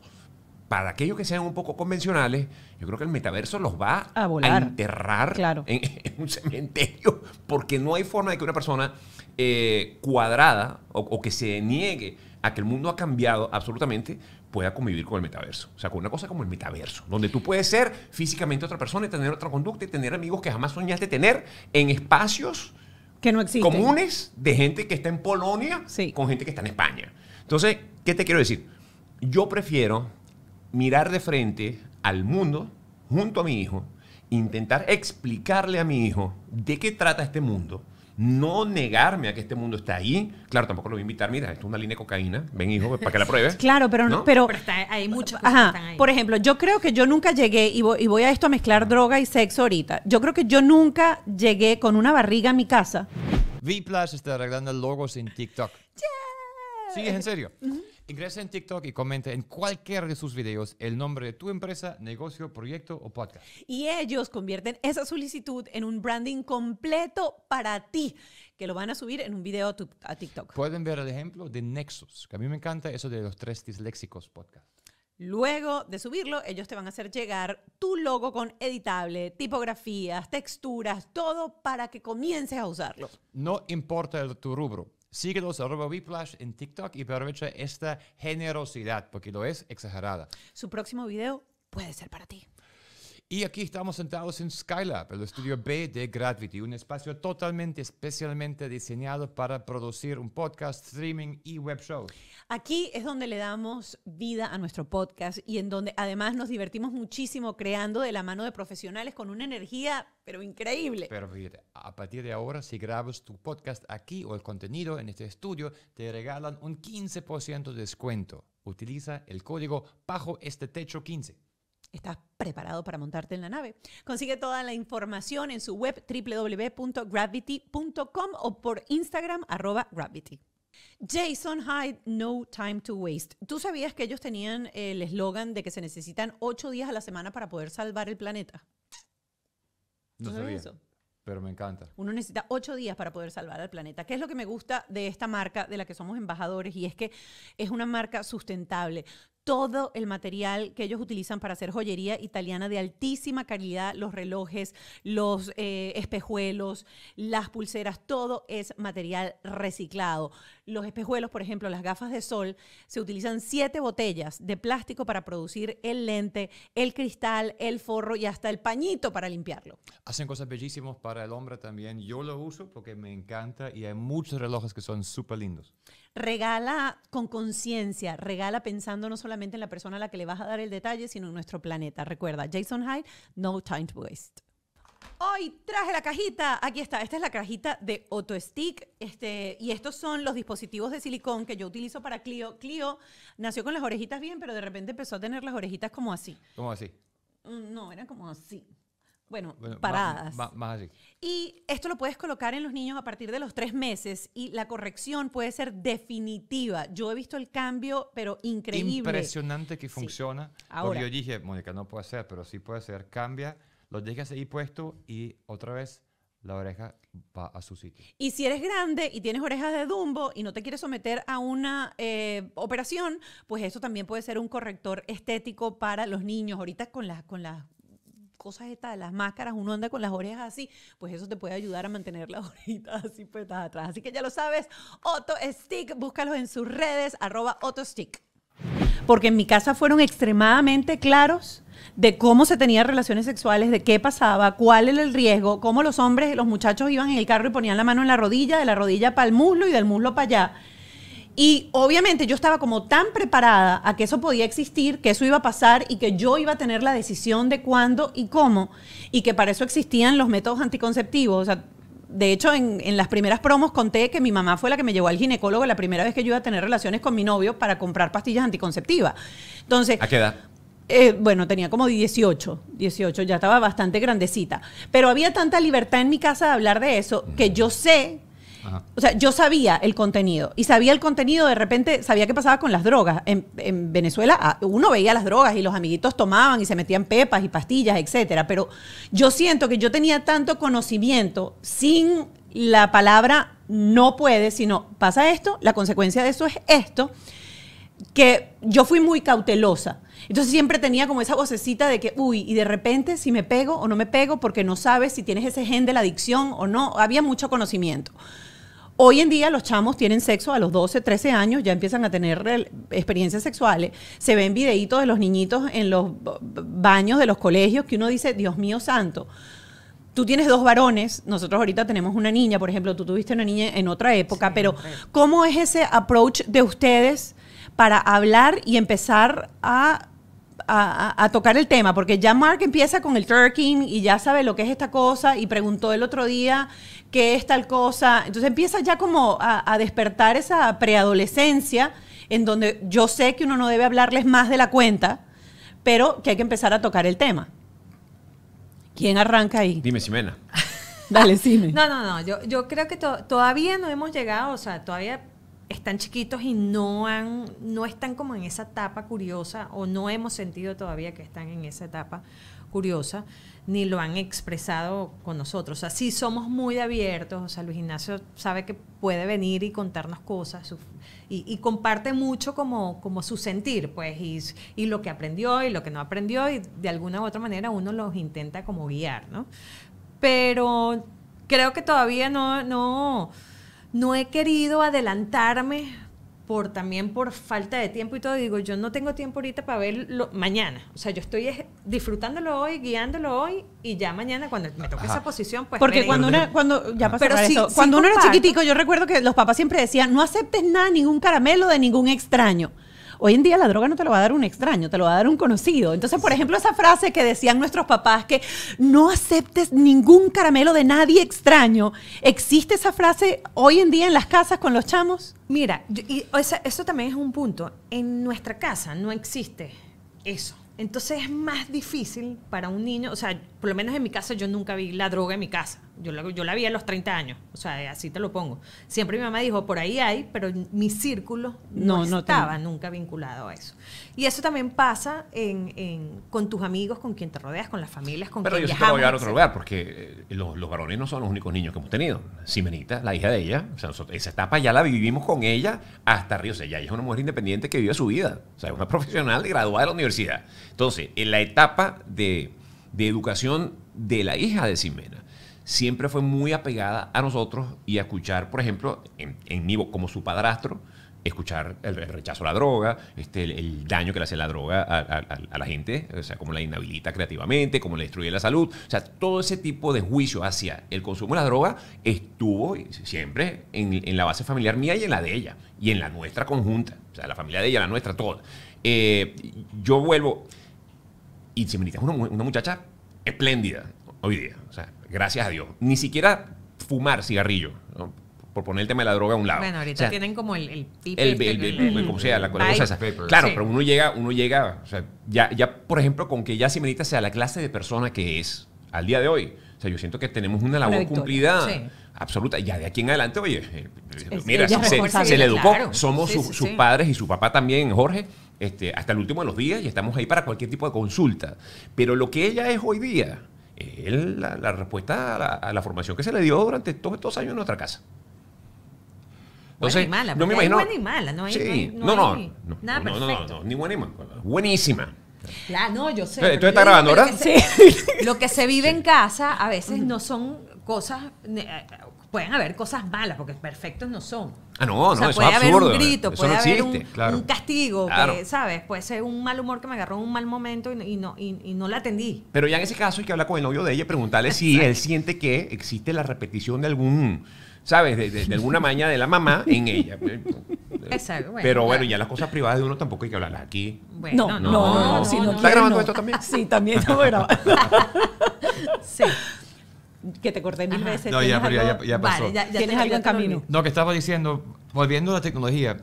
para aquellos que sean un poco convencionales, yo creo que el metaverso los va a, enterrar [laughs] en, un cementerio, porque no hay forma de que una persona eh, cuadrada o, que se niegue a que el mundo ha cambiado absolutamente pueda convivir con el metaverso. O sea, con una cosa como el metaverso, donde tú puedes ser físicamente otra persona y tener otra conducta y tener amigos que jamás soñaste tener en espacios que no existen. comunes de gente que está en Polonia con gente que está en España. Entonces, ¿qué te quiero decir? Yo prefiero mirar de frente al mundo junto a mi hijo, intentar explicarle a mi hijo de qué trata este mundo, no negarme a que este mundo está ahí. Claro, tampoco lo voy a invitar. Mira, esto es una línea de cocaína. Ven, hijo, para que la pruebes. [laughs] Claro, pero, ¿no? pero, está, hay mucho están ahí. Por ejemplo, yo creo que yo nunca llegué, y voy, y voy a esto a mezclar droga y sexo ahorita. Yo creo que yo nunca llegué con una barriga a mi casa. V Plus está arreglando logos en TikTok. ¿Sigues Sí, en serio. Ingresa en TikTok y comenta en cualquier de sus videos el nombre de tu empresa, negocio, proyecto o podcast. Y ellos convierten esa solicitud en un branding completo para ti, que lo van a subir en un video a TikTok. Pueden ver el ejemplo de Nexus, que a mí me encanta eso de los tres disléxicos podcast. Luego de subirlo, ellos te van a hacer llegar tu logo con editable, tipografías, texturas, todo para que comiences a usarlo. No importa tu rubro, Síguenos arroba Whiplash en TikTok y aprovecha esta generosidad porque lo es exagerada. Su próximo video puede ser para ti. Y aquí estamos sentados en Skylab, el estudio B de Gravity, un espacio totalmente, especialmente diseñado para producir un podcast, streaming y web shows. Aquí es donde le damos vida a nuestro podcast y en donde además nos divertimos muchísimo creando de la mano de profesionales con una energía, pero increíble. Pero a partir de ahora, si grabas tu podcast aquí o el contenido en este estudio, te regalan un 15% de descuento. Utiliza el código bajo este techo 15. Estás preparado para montarte en la nave. Consigue toda la información en su web www.gravity.com o por Instagram arroba gravity. Jason Hyde, No Time to Waste. ¿Tú sabías que ellos tenían el eslogan de que se necesitan ocho días a la semana para poder salvar el planeta? No sabía. Eso? Pero me encanta. Uno necesita ocho días para poder salvar al planeta. ¿Qué es lo que me gusta de esta marca de la que somos embajadores? Y es que es una marca sustentable todo el material que ellos utilizan para hacer joyería italiana de altísima calidad, los relojes, los eh, espejuelos, las pulseras, todo es material reciclado los espejuelos, por ejemplo, las gafas de sol, se utilizan siete botellas de plástico para producir el lente, el cristal, el forro y hasta el pañito para limpiarlo. Hacen cosas bellísimas para el hombre también. Yo lo uso porque me encanta y hay muchos relojes que son súper lindos. Regala con conciencia, regala pensando no solamente en la persona a la que le vas a dar el detalle, sino en nuestro planeta. Recuerda, Jason Hyde, No Time to Waste. Hoy traje la cajita. Aquí está. Esta es la cajita de Otostick, Este, y estos son los dispositivos de silicón que yo utilizo para Clio. Clio nació con las orejitas bien, pero de repente empezó a tener las orejitas como así. ¿Cómo así? Mm, no, eran como así. Bueno, paradas. Más, así. Y esto lo puedes colocar en los niños a partir de los tres meses y la corrección puede ser definitiva. Yo he visto el cambio, pero increíble. Impresionante que funciona. Ahora, porque yo dije, Mónica, no puede ser, pero sí puede ser. Cambia lo dejes ahí puesto y otra vez la oreja va a su sitio. Y si eres grande y tienes orejas de Dumbo y no te quieres someter a una eh, operación, pues eso también puede ser un corrector estético para los niños. Ahorita con las con las cosas estas las máscaras, uno anda con las orejas así, pues eso te puede ayudar a mantener las [laughs] orejitas así puestas atrás. Así que ya lo sabes, Otto Stick, búscalos en sus redes, arroba Otto Stick. Porque en mi casa fueron extremadamente claros de cómo se tenían relaciones sexuales, de qué pasaba, cuál era el riesgo, cómo los hombres, los muchachos iban en el carro y ponían la mano en la rodilla, de la rodilla para el muslo y del muslo para allá. Y obviamente yo estaba como tan preparada a que eso podía existir, que eso iba a pasar y que yo iba a tener la decisión de cuándo y cómo, y que para eso existían los métodos anticonceptivos. O sea, de hecho, en, las primeras promos conté que mi mamá fue la que me llevó al ginecólogo la primera vez que yo iba a tener relaciones con mi novio para comprar pastillas anticonceptivas. Entonces, ¿A qué edad? Eh, bueno, tenía como 18, 18, ya estaba bastante grandecita. Pero había tanta libertad en mi casa de hablar de eso que yo sé o sea, yo sabía el contenido y sabía el contenido, de repente sabía qué pasaba con las drogas. En, Venezuela ah, uno veía las drogas y los amiguitos tomaban y se metían pepas y pastillas, etcétera, pero yo siento que yo tenía tanto conocimiento sin la palabra no puede, sino pasa esto, la consecuencia de eso es esto, que yo fui muy cautelosa. Entonces siempre tenía como esa vocecita de que, uy, y de repente si me pego o no me pego porque no sabes si tienes ese gen de la adicción o no. Había mucho conocimiento. Hoy en día los chamos tienen sexo a los 12, 13 años, ya empiezan a tener experiencias sexuales. Se ven videitos de los niñitos en los baños de los colegios que uno dice, Dios mío santo. Tú tienes dos varones, nosotros ahorita tenemos una niña, por ejemplo, tú tuviste una niña en otra época, pero ¿cómo es ese approach de ustedes para hablar y empezar a a, tocar el tema, porque ya Mark empieza con el turking y ya sabe lo que es esta cosa y preguntó el otro día que es tal cosa. Entonces empieza ya como a, despertar esa preadolescencia en donde yo sé que uno no debe hablarles más de la cuenta, pero que hay que empezar a tocar el tema. ¿Quién arranca ahí? Dime, Simena [laughs] Dale, No, no, no. Yo, creo que todavía no hemos llegado, o sea, todavía están chiquitos y no han, no están como en esa etapa curiosa, o no hemos sentido todavía que están en esa etapa curiosa ni lo han expresado con nosotros. O Así sí somos muy abiertos. O sea, Luis Ignacio sabe que puede venir y contarnos cosas y, comparte mucho como, como su sentir, pues, y, lo que aprendió y lo que no aprendió y de alguna u otra manera uno los intenta como guiar, ¿no? Pero creo que todavía no, no he querido adelantarme por también por falta de tiempo y todo, digo, yo no tengo tiempo ahorita para verlo mañana. O sea, yo estoy disfrutándolo hoy, guiándolo hoy y ya mañana cuando me toque esa posición, pues Porque cuando cuando ya cuando uno era chiquitico, yo recuerdo que los papás siempre decían, "No aceptes nada, ningún caramelo de ningún extraño." Hoy en día la droga no te lo va a dar un extraño, te lo va a dar un conocido. Entonces, por ejemplo, esa frase que decían nuestros papás que no aceptes ningún caramelo de nadie extraño. ¿Existe esa frase hoy en día en las casas con los chamos? Mira, y eso también es un punto. En nuestra casa no existe eso. Entonces es más difícil para un niño, o sea, por lo menos en mi casa yo nunca vi la droga en mi casa. Yo la, yo la vi a los 30 años, o sea, así te lo pongo. Siempre mi mamá dijo, por ahí hay, pero mi círculo no, estaba nunca vinculado a eso. Y eso también pasa con tus amigos, con quien te rodeas, con las familias, con pero quien Pero yo voy a llevar a otro lugar, porque eh, los, varones no son los únicos niños que hemos tenido. Simenita, la hija de ella, o sea, esa etapa ya la vivimos con ella hasta Río. O sea, ella es una mujer independiente que vive su vida. O sea, es una profesional graduada de la universidad. Entonces, en la etapa de de educación de la hija de Simena siempre fue muy apegada a nosotros y a escuchar, por ejemplo, en, vivo como su padrastro, escuchar el rechazo a la droga, este, el, daño que le hace la droga a, la gente, o sea, como la inhabilita creativamente, cómo le destruye la salud, o sea, todo ese tipo de juicio hacia el consumo de la droga estuvo siempre en, la base familiar mía y en la de ella, y en la nuestra conjunta, o sea, la familia de ella, la nuestra, todo eh, yo vuelvo, y Simenita es una, muchacha espléndida hoy día. O sea, gracias a Dios. Ni siquiera fumar cigarrillo. por poner el tema de la droga a un lado. Bueno, ahorita tienen como el el, como sea, la cosa esa. Claro, pero uno llega, uno llega, o sea, ya, ya, por ejemplo, con que ya Simenita sea la clase de persona que es al día de hoy. O sea, yo siento que tenemos una labor cumplida. Absoluta. Ya de aquí en adelante, oye, eh, mira, se, le educó. Somos sus padres y su papá también, Jorge este, hasta el último de los días y estamos ahí para cualquier tipo de consulta. Pero lo que ella es hoy día es la, respuesta a la, formación que se le dio durante todos estos años en nuestra casa. Entonces, y mala, no me imagino. Buena y mala, no hay, sí. no, no, no, no, no, no, ni buena ni mala, buenísima. Claro, no, yo sé. ¿Tú está grabando, verdad? [laughs] Sí. Lo que se vive en casa a veces no son cosas pueden haber cosas malas, porque perfectos no son. Ah, no, no, eso puede haber un grito, puede haber un, castigo, ¿sabes? Puede ser un mal humor que me agarró en un mal momento y, no, y, no la atendí. Pero ya en ese caso hay que hablar con el novio de ella y preguntarle si él siente que existe la repetición de algún... ¿sabes? De, alguna maña de la mamá en ella. [laughs] Exacto, Pero bueno, ya las cosas privadas de uno tampoco hay que hablarlas aquí. Bueno, no, no, no, no, grabando esto también? Sí, también está grabando. [laughs] sí que te corté mil veces. No, ya, ya, pasó. ya, ¿Tienes algo en camino? No, que estaba diciendo, volviendo a la tecnología,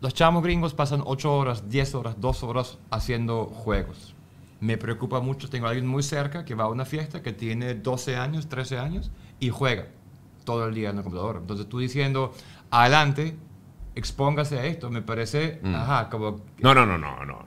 los chamos gringos pasan 8 horas, 10 horas, 2 horas haciendo juegos. Me preocupa mucho, tengo a alguien muy cerca que va a una fiesta que tiene 12 años, 13 años y juega todo el día en el computador Entonces tú diciendo, adelante, expóngase a esto. Me parece, mm. ajá, como... No, no, no, no, no.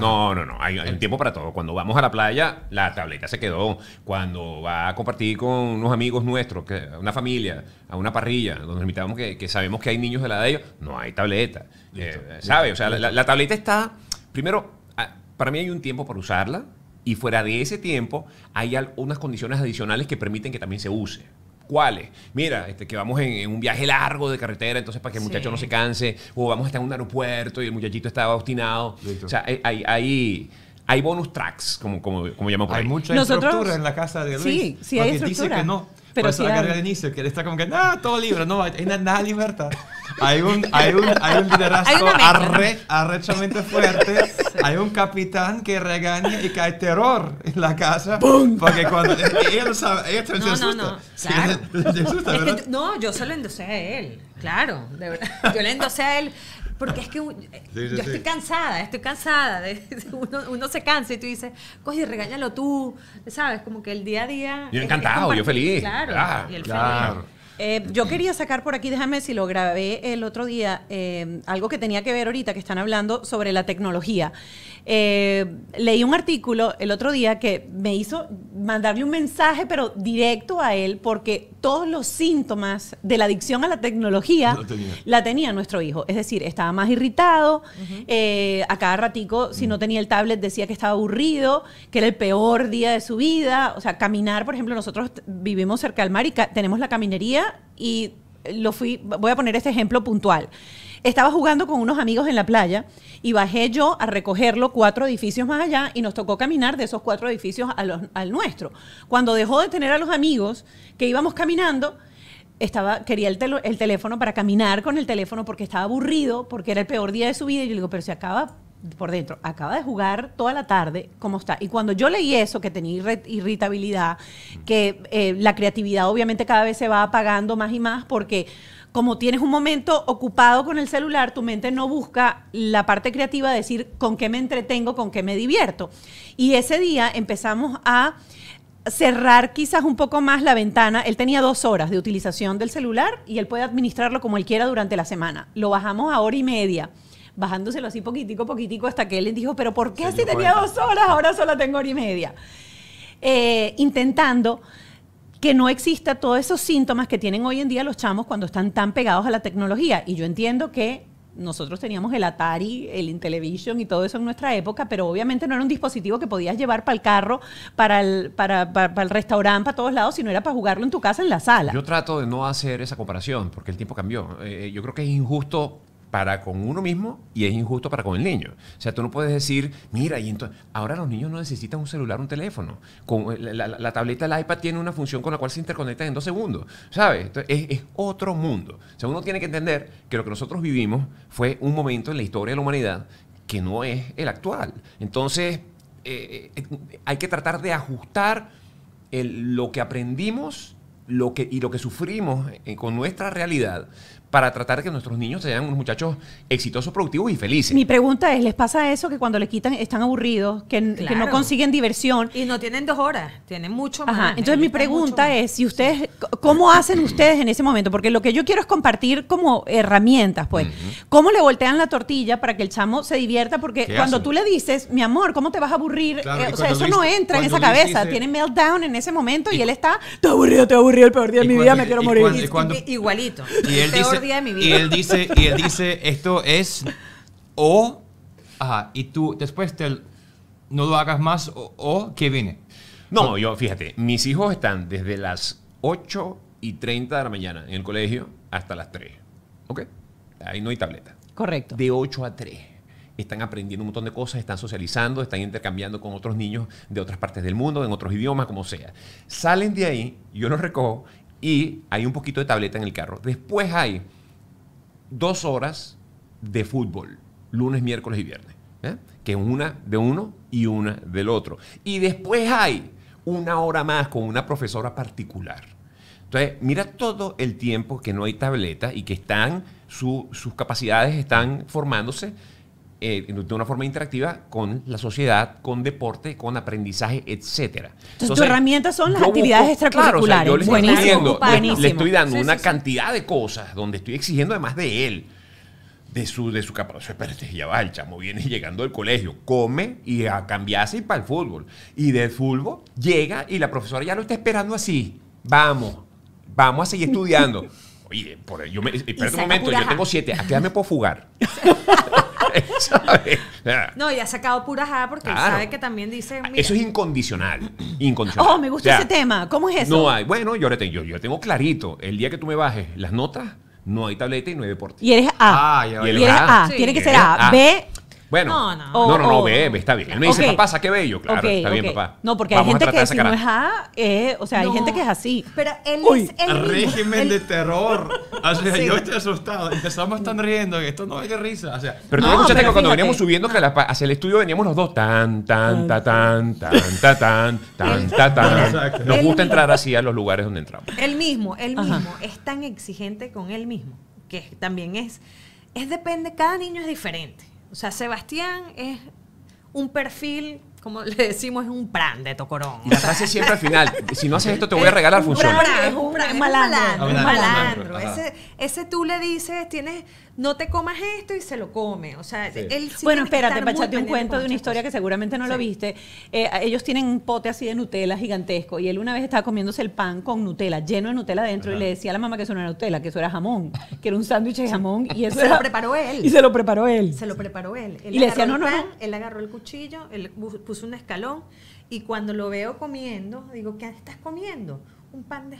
No, no, no. Hay, tiempo para todo. Cuando vamos a la playa, la tableta se quedó. Cuando va a compartir con unos amigos nuestros, que, una familia, a una parrilla, donde invitamos que, sabemos que hay niños de la de ellos, no hay tableta. ¿Sabes? Eh, ¿Sabe? O sea, la, la tableta está... Primero, ah, para mí hay un tiempo para usarla y fuera de ese tiempo hay unas condiciones adicionales que permiten que también se use. ¿Cuáles? Mira, este, que vamos en, un viaje largo de carretera, entonces para que el muchacho no se canse, o vamos a estar en un aeropuerto y el muchachito estaba obstinado. O sea, hay, hay hay bonus tracks, como, como, como llamamos Hay mucha Nosotros, en la casa de Luis. Sí, sí hay estructura. dice que no. Pero eso la carga de inicio, que él está como que, no, todo libre, no, hay nada, de libertad. Hay un, hay un, hay un liderazgo arrechamente fuerte. Hay un capitán que regaña y cae terror en la casa. Porque cuando él sabe, no, se asusta. No, no. [laughs] no, yo solo lo endosé a él. Claro, de verdad. Yo le endosé a él. Porque es que eh, yo estoy cansada, estoy cansada. [laughs] uno, se cansa y tú dices, coge, regáñalo tú. ¿Sabes? Como que el día a día. Yo encantado, yo feliz. Claro. Ah, claro. Eh, yo quería sacar por aquí, déjame si lo grabé el otro día, eh, algo que tenía que ver ahorita, que están hablando sobre la tecnología. Eh, leí un artículo el otro día que me hizo mandarle un mensaje, pero directo a él, porque todos los síntomas de la adicción a la tecnología la tenía nuestro hijo. Es decir, estaba más irritado, a cada ratico, si no mm. tenía el tablet, decía que estaba aburrido, que era el peor día de su vida. O sea, caminar, por ejemplo, nosotros vivimos cerca al mar y tenemos la caminería y lo fui, voy a poner este ejemplo puntual. Estaba jugando con unos amigos en la playa y bajé yo a recogerlo cuatro edificios más allá y nos tocó caminar de esos cuatro edificios al nuestro. Cuando dejó de tener a los amigos que íbamos caminando, estaba, quería el, el teléfono para caminar con el teléfono porque estaba aburrido, porque era el peor día de su vida. Y yo le digo, pero se acaba por dentro, acaba de jugar toda la tarde, ¿cómo está? Y cuando yo leí eso, que tenía irritabilidad, que eh, la creatividad obviamente cada vez se va apagando más y más porque como tienes un momento ocupado con el celular, tu mente no busca la parte creativa de decir con qué me entretengo, con qué me divierto. Y ese día empezamos a cerrar quizás un poco más la ventana. Él tenía dos horas de utilización del celular y él puede administrarlo como él quiera durante la semana. Lo bajamos a hora y media bajándoselo así poquitico, poquitico, hasta que él dijo, pero ¿por qué así tenía dos horas? Ahora solo tengo hora y media. Eh, intentando que no exista todos esos síntomas que tienen hoy en día los chamos cuando están tan pegados a la tecnología. Y yo entiendo que nosotros teníamos el Atari, el Intellivision y todo eso en nuestra época, pero obviamente no era un dispositivo que podías llevar para el carro, para el, para, para, el restaurante, para todos lados, sino era para jugarlo en tu casa, en la sala. Yo trato de no hacer esa comparación, porque el tiempo cambió. Eh, eh, yo creo que es injusto para con uno mismo y es injusto para con el niño. O sea, tú no puedes decir, mira, y entonces, ahora los niños no necesitan un celular, un teléfono. Eh, la, la tableta, el iPad tiene una función con la cual se interconecta en dos segundos, ¿sabes? es, otro mundo. O sea, uno tiene que entender que lo que nosotros vivimos fue un momento en la historia de la humanidad que no es el actual. Entonces, eh, eh, hay que tratar de ajustar lo que aprendimos lo que, y lo que sufrimos con nuestra realidad para tratar que nuestros niños sean unos muchachos exitosos, productivos y felices. Mi pregunta es, ¿les pasa eso que cuando le quitan están aburridos, que, no consiguen diversión? Y no tienen dos horas, tienen mucho más. Entonces mi pregunta es, si ustedes, ¿cómo hacen ustedes en ese momento? Porque lo que yo quiero es compartir como herramientas, pues. ¿Cómo le voltean la tortilla para que el chamo se divierta? Porque cuando tú le dices, mi amor, ¿cómo te vas a aburrir? Eh, o sea, eso no entra en esa cabeza. Tiene meltdown en ese momento y, él está, te aburrido, te aburrido, el peor día de mi vida, me quiero morir. igualito. Y él dice, vida. Y él dice, y él dice esto es o, ajá, y tú después te, no lo hagas más o, ¿qué viene. No, yo, fíjate, mis hijos están desde las 8 y 30 de la mañana en el colegio hasta las 3. ¿Ok? Ahí no hay tableta. Correcto. De 8 a 3 están aprendiendo un montón de cosas, están socializando, están intercambiando con otros niños de otras partes del mundo, en otros idiomas, como sea. Salen de ahí, yo los recojo y hay un poquito de tableta en el carro. Después hay dos horas de fútbol, lunes, miércoles y viernes, ¿eh? que es una de uno y una del otro. Y después hay una hora más con una profesora particular. Entonces, mira todo el tiempo que no hay tableta y que están, sus capacidades están formándose eh, de una forma interactiva con la sociedad, con deporte, con aprendizaje, etcétera. Entonces, tus herramientas son las actividades extracurriculares. Claro, le, estoy dando, Le, estoy dando una cantidad de cosas donde estoy exigiendo además de él, de su, de su capacidad. Espérate, ya va, el chamo viene llegando al colegio, come y a cambiarse y para el fútbol. Y del fútbol llega y la profesora ya lo está esperando así. Vamos, vamos a seguir estudiando. [laughs] Oye, por, yo me, espérate un momento, yo tengo siete, ¿a qué me puedo fugar? [laughs] [laughs] No, y ha sacado pura A porque sabe que también dice. Ah, eso es incondicional. Incondicional. Oh, me gusta ese tema. ¿Cómo es eso? No hay. Bueno, yo, yo, yo tengo clarito. El día que tú me bajes las notas, no hay tableta y no hay deporte. Y eres A. Ah, A. Tiene que ser A. B bueno, no, no, no, no, está bien. Él me dice, papá, saqué bello, claro, está bien, papá. No, porque hay gente que si no es A, eh, o sea, hay gente que es así. Pero él es el régimen de terror. O ah, sea, yo estoy asustado. Empezamos tan riendo que esto no es de risa. O sea, pero tú no, escuchaste que cuando veníamos subiendo que la, hacia el estudio veníamos los dos tan, tan, ta, tan, tan, ta, tan, tan, ta, tan. Nos gusta entrar así a los lugares donde entramos. Él mismo, él mismo es tan exigente con él mismo que también es, es depende, cada niño es diferente. O sea, Sebastián es un perfil como le decimos, es un pran de tocorón. La frase siempre al final, si no haces esto te voy a regalar función. Es un es un malandro, un malandro. Ese, tú le dices, tienes, no te comas esto y se lo come. O sea, Bueno, espérate, Pachate un cuento de una historia que seguramente no lo viste. Eh, ellos tienen un pote así de Nutella gigantesco y él una vez estaba comiéndose el pan con Nutella, lleno de Nutella adentro y le decía a la mamá que eso no era Nutella, que eso era jamón, que era un sándwich de jamón y eso se lo preparó él. Y se lo preparó él. Se lo preparó él. él y le decía, no, no, Él agarró el cuchillo, él puso un escalón y cuando lo veo comiendo, digo, ¿qué estás comiendo? Un pan de,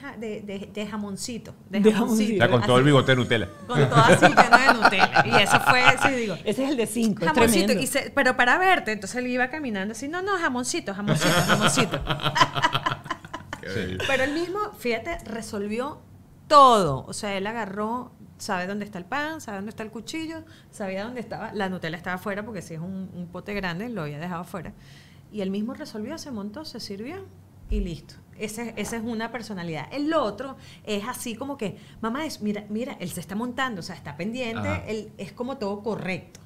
jamoncito. De jamoncito. con todo el bigote Nutella. Con de Nutella. Y eso fue, [laughs] digo. Ese es el de cinco. Jamoncito. pero para verte, entonces él iba caminando así, no, no, jamoncito, jamoncito, jamoncito. [laughs] Pero él mismo, fíjate, resolvió todo. O sea, él agarró sabe dónde está el pan, sabe dónde está el cuchillo, sabía dónde estaba. La Nutella estaba afuera porque si es un, un pote grande lo había dejado afuera. Y él mismo resolvió, se montó, se sirvió y listo. Ese, esa es una personalidad. El otro es así como que, mamá, es, mira, mira, él se está montando, o sea, está pendiente, él, es como todo correcto.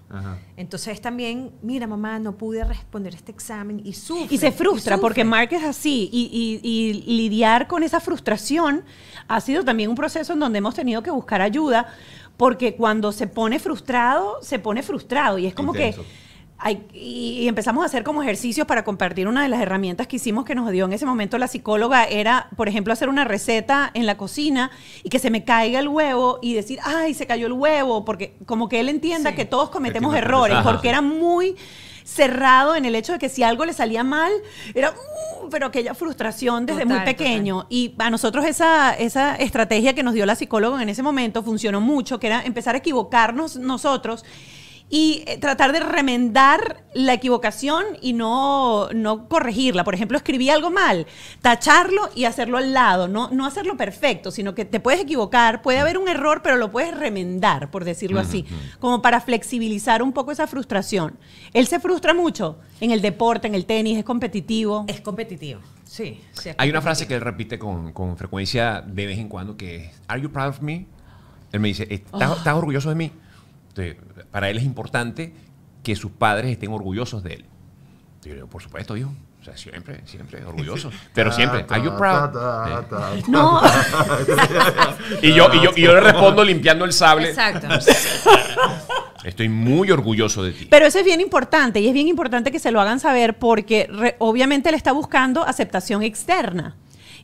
Entonces también, mira, mamá, no pude responder este examen y sufre. Y se frustra porque Mark es así y, y, lidiar con esa frustración ha sido también un proceso en donde hemos tenido que buscar ayuda porque cuando se pone frustrado, se pone frustrado y es como que y empezamos a hacer como ejercicios para compartir una de las herramientas que hicimos que nos dio en ese momento la psicóloga era, por ejemplo, hacer una receta en la cocina y que se me caiga el huevo y decir, ay, se cayó el huevo, porque como que él entienda que todos cometemos errores, porque era muy cerrado en el hecho de que si algo le salía mal, era, uh", pero aquella frustración desde muy pequeño. Y a nosotros esa, esa estrategia que nos dio la psicóloga en ese momento funcionó mucho, que era empezar a equivocarnos nosotros y eh, tratar de remendar la equivocación y no, no corregirla. Por ejemplo, escribí algo mal, tacharlo y hacerlo al lado, no, no hacerlo perfecto, sino que te puedes equivocar, puede haber un error, pero lo puedes remendar, por decirlo así, como para flexibilizar un poco esa frustración. Él se frustra mucho en el deporte, en el tenis, es competitivo. Es competitivo. Sí, Hay una frase que él repite con, con, frecuencia de vez en cuando que es, ¿Are you proud of me? Él me dice, oh. ¿estás orgulloso de mí? para él es importante que sus padres estén orgullosos de él. por supuesto, hijo. siempre, siempre, orgulloso. [laughs] Pero siempre, ¿are you No. [laughs] y, yo, yo, y yo le respondo limpiando el sable. Exacto. [laughs] Estoy muy orgulloso de ti. Pero eso es bien importante y es bien importante que se lo hagan saber porque obviamente él está buscando aceptación externa.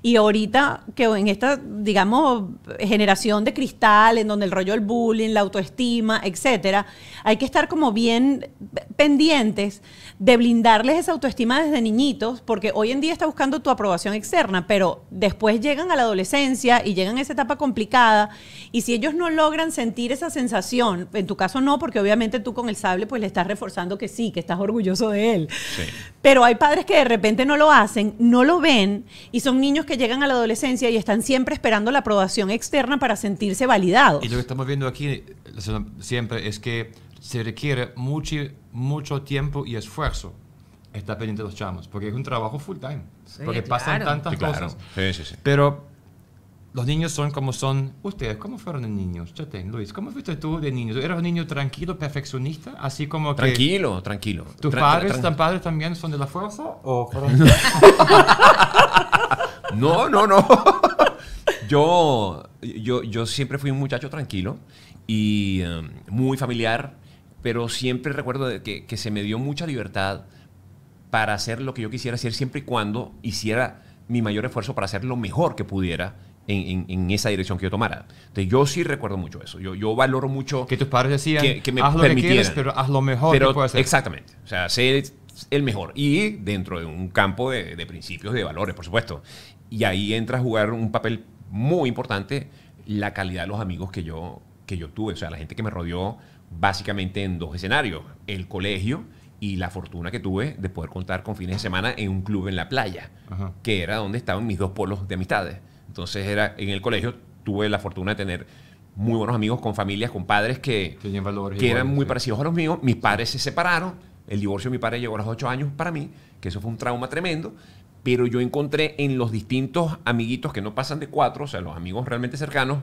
Y ahorita que en esta, digamos, generación de cristal, en donde el rollo del bullying, la autoestima, etcétera, hay que estar como bien pendientes de blindarles esa autoestima desde niñitos, porque hoy en día está buscando tu aprobación externa, pero después llegan a la adolescencia y llegan a esa etapa complicada, y si ellos no logran sentir esa sensación, en tu caso no, porque obviamente tú con el sable pues le estás reforzando que sí, que estás orgulloso de él. Pero hay padres que de repente no lo hacen, no lo ven, y son niños que llegan a la adolescencia y están siempre esperando la aprobación externa para sentirse validados. Y lo que estamos viendo aquí siempre es que se requiere mucho, mucho tiempo y esfuerzo estar pendiente de los chamos, porque es un trabajo full time, porque pasan tantas claro. cosas. Pero los niños son como son. Ustedes, ¿cómo fueron de niños? Chaten, Luis, ¿cómo fuiste tú de niño? ¿Eras un niño tranquilo, perfeccionista? Así como Tranquilo, tranquilo. ¿Tus padres, tan padres también son de la fuerza o [laughs] [laughs] No, no, no. [laughs] Yo, yo, yo siempre fui un muchacho tranquilo y em, muy familiar, pero siempre recuerdo que, se me dio mucha libertad para hacer lo que yo quisiera hacer siempre y cuando hiciera mi mayor esfuerzo para hacer lo mejor que pudiera en, esa dirección que yo tomara. Entonces, yo sí recuerdo mucho eso. Yo, valoro mucho. Que tus padres decían que, me haz lo pero haz lo mejor que puedas hacer. Exactamente. O sea, sé el mejor. Y dentro de un campo de, principios y de valores, por supuesto y ahí entra a jugar un papel muy importante la calidad de los amigos que yo, que yo tuve, o sea, la gente que me rodeó básicamente en dos escenarios, el colegio y la fortuna que tuve de poder contar con fines de semana en un club en la playa, que era donde estaban mis dos polos de amistades. Entonces era en el colegio tuve la fortuna de tener muy buenos amigos con familias, con padres que, eran muy parecidos a los míos. Mis padres se separaron, el divorcio de mi padre llegó a los ocho años para mí, que eso fue un trauma tremendo pero yo encontré en los distintos amiguitos que no pasan de cuatro, o sea, los amigos realmente cercanos,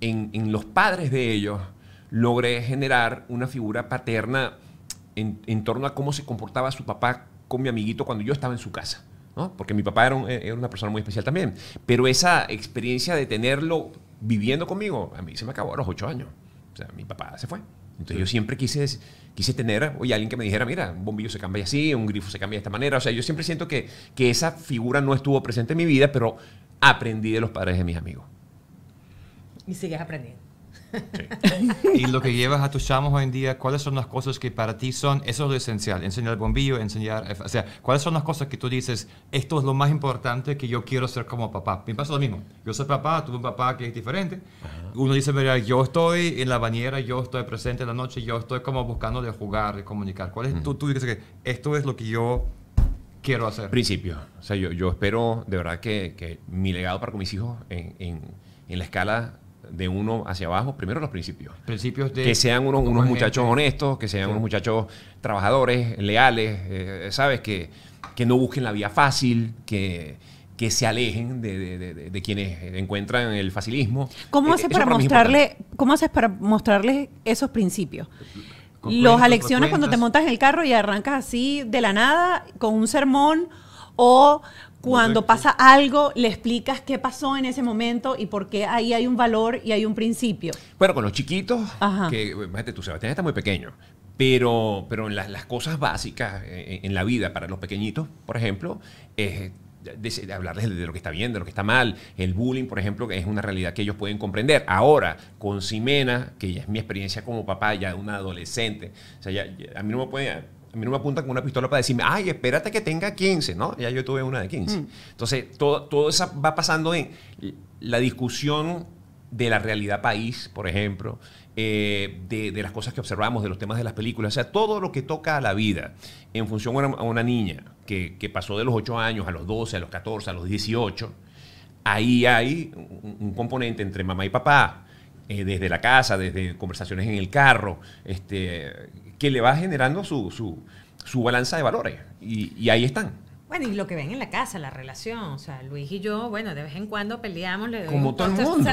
en, los padres de ellos, logré generar una figura paterna en, torno a cómo se comportaba su papá con mi amiguito cuando yo estaba en su casa. Porque mi papá eh, era, una persona muy especial también. Pero esa experiencia de tenerlo viviendo conmigo, a mí se me acabó a los ocho años. O sea, mi papá se fue. Entonces yo siempre quise quise tener, hoy alguien que me dijera, mira, un bombillo se cambia así, un grifo se cambia de esta manera. O sea, yo siempre siento que, que esa figura no estuvo presente en mi vida, pero aprendí de los padres de mis amigos. Y sigues aprendiendo y lo que llevas a tus chamos hoy en día, ¿cuáles son las cosas que para ti son, eso es lo esencial, enseñar el bombillo, enseñar, eh, o sea, ¿cuáles son las cosas que tú dices, esto es lo más importante que yo quiero ser como papá? Me pasa lo mismo, yo soy papá, tuve un papá que es diferente, uno dice, mira, yo estoy en la bañera, yo estoy presente en la noche, yo estoy como buscando de jugar, de comunicar, ¿cuál es, tú, tú dices que esto es lo que yo quiero hacer? Principio, o sea, yo, yo espero de verdad que, que mi legado para con mis hijos en, en, en la escala de uno hacia abajo, primero los principios. Principios de... Que sean unos, muchachos honestos, que sean unos muchachos trabajadores, leales, eh, ¿sabes? Que, que no busquen la vía fácil, que, que se alejen de, de, quienes encuentran el facilismo. ¿Cómo eh, haces para, mostrarle, cómo haces para mostrarles esos principios? Los aleccionas cuando te montas en el carro y arrancas así de la nada con un sermón o cuando pasa algo, le explicas qué pasó en ese momento y por qué ahí hay un valor y hay un principio. Bueno, con los chiquitos, que, eh, imagínate tú, Sebastián está muy pequeño, pero, pero en las, cosas básicas eh, eh, en, la vida para los pequeñitos, por ejemplo, es de, hablarles de lo que está bien, de lo que está mal. El bullying, por ejemplo, es una realidad que ellos pueden comprender. Ahora, con Simena, que ya es mi experiencia como papá, ya de una adolescente, o sea, a mí no me puede a mí no me apuntan con una pistola para decirme, ay, espérate que tenga 15, ¿no? Ya yo tuve una de 15. Mm. Entonces, todo, eso va pasando en la discusión de la realidad país, por ejemplo, eh, de, las cosas que observamos, de los temas de las películas, o sea, todo lo que toca a la vida en función a una, niña que, pasó de los 8 años a los 12, a los 14, a los 18, ahí hay un, componente entre mamá y papá, eh, desde la casa, desde conversaciones en el carro, este, que le va generando su, su, su balanza de valores. Y, ahí están. Bueno, y lo que ven en la casa, la relación. O sea, Luis y yo, bueno, de vez en cuando peleamos. Le Como todo el mundo.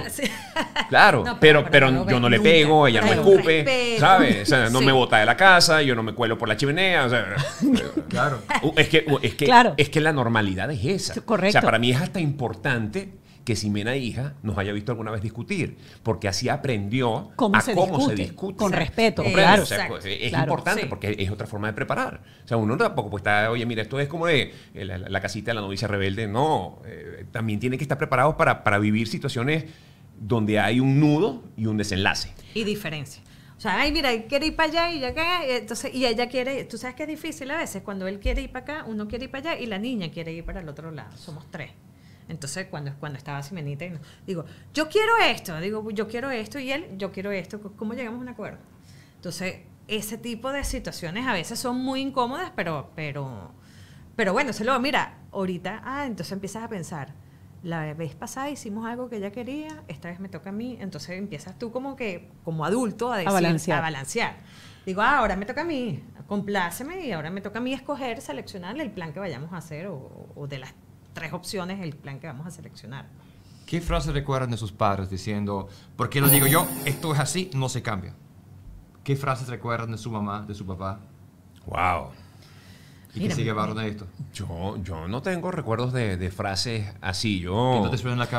[laughs] claro, pero, pero, yo no le pego, ella no me escupe, ¿sabes? O sea, [laughs] no me bota de la casa, yo no me cuelo por la chimenea. [laughs] Eh, claro. Uh, uh, es que, claro. es que la normalidad es esa. Correcto. O sea, para mí es hasta importante que Simena Hija nos haya visto alguna vez discutir, porque así aprendió a cómo se discute. Con respeto, claro. O pues, es importante porque es otra forma de preparar. O sea, uno tampoco puede estar, oye, mira, esto es como de eh, la, casita de la novicia rebelde. No, eh, también tiene que estar preparado para, para vivir situaciones donde hay un nudo y un desenlace. Y diferencia. O sea, ay, mira, él quiere ir para allá y acá, eh", entonces, y ella quiere, tú sabes que es difícil a veces, cuando él quiere ir para acá, uno quiere ir para allá y la niña quiere ir para el otro lado, somos tres. Entonces, cuando, cuando estaba Simenita, y no, digo, yo quiero esto, digo, yo quiero esto, y él, yo quiero esto, ¿cómo llegamos a un acuerdo? Entonces, ese tipo de situaciones a veces son muy incómodas, pero, pero, pero bueno, se lo mira, ahorita, ah, entonces empiezas a pensar, la vez pasada hicimos algo que ella quería, esta vez me toca a mí, entonces empiezas tú como que, como adulto, a, balancear. a balancear. Digo, ah, ahora me toca a mí, compláceme y ahora me toca a mí escoger, seleccionar el plan que vayamos a hacer o, o de las tres opciones el plan que vamos a seleccionar. ¿Qué frases recuerdan de sus padres diciendo, ¿por qué lo digo yo? Esto es así, no se cambia. ¿Qué frases recuerdan de su mamá, de su papá? ¡Wow! ¿Y qué sigue de esto? Yo, yo no tengo recuerdos de, frases así. Yo,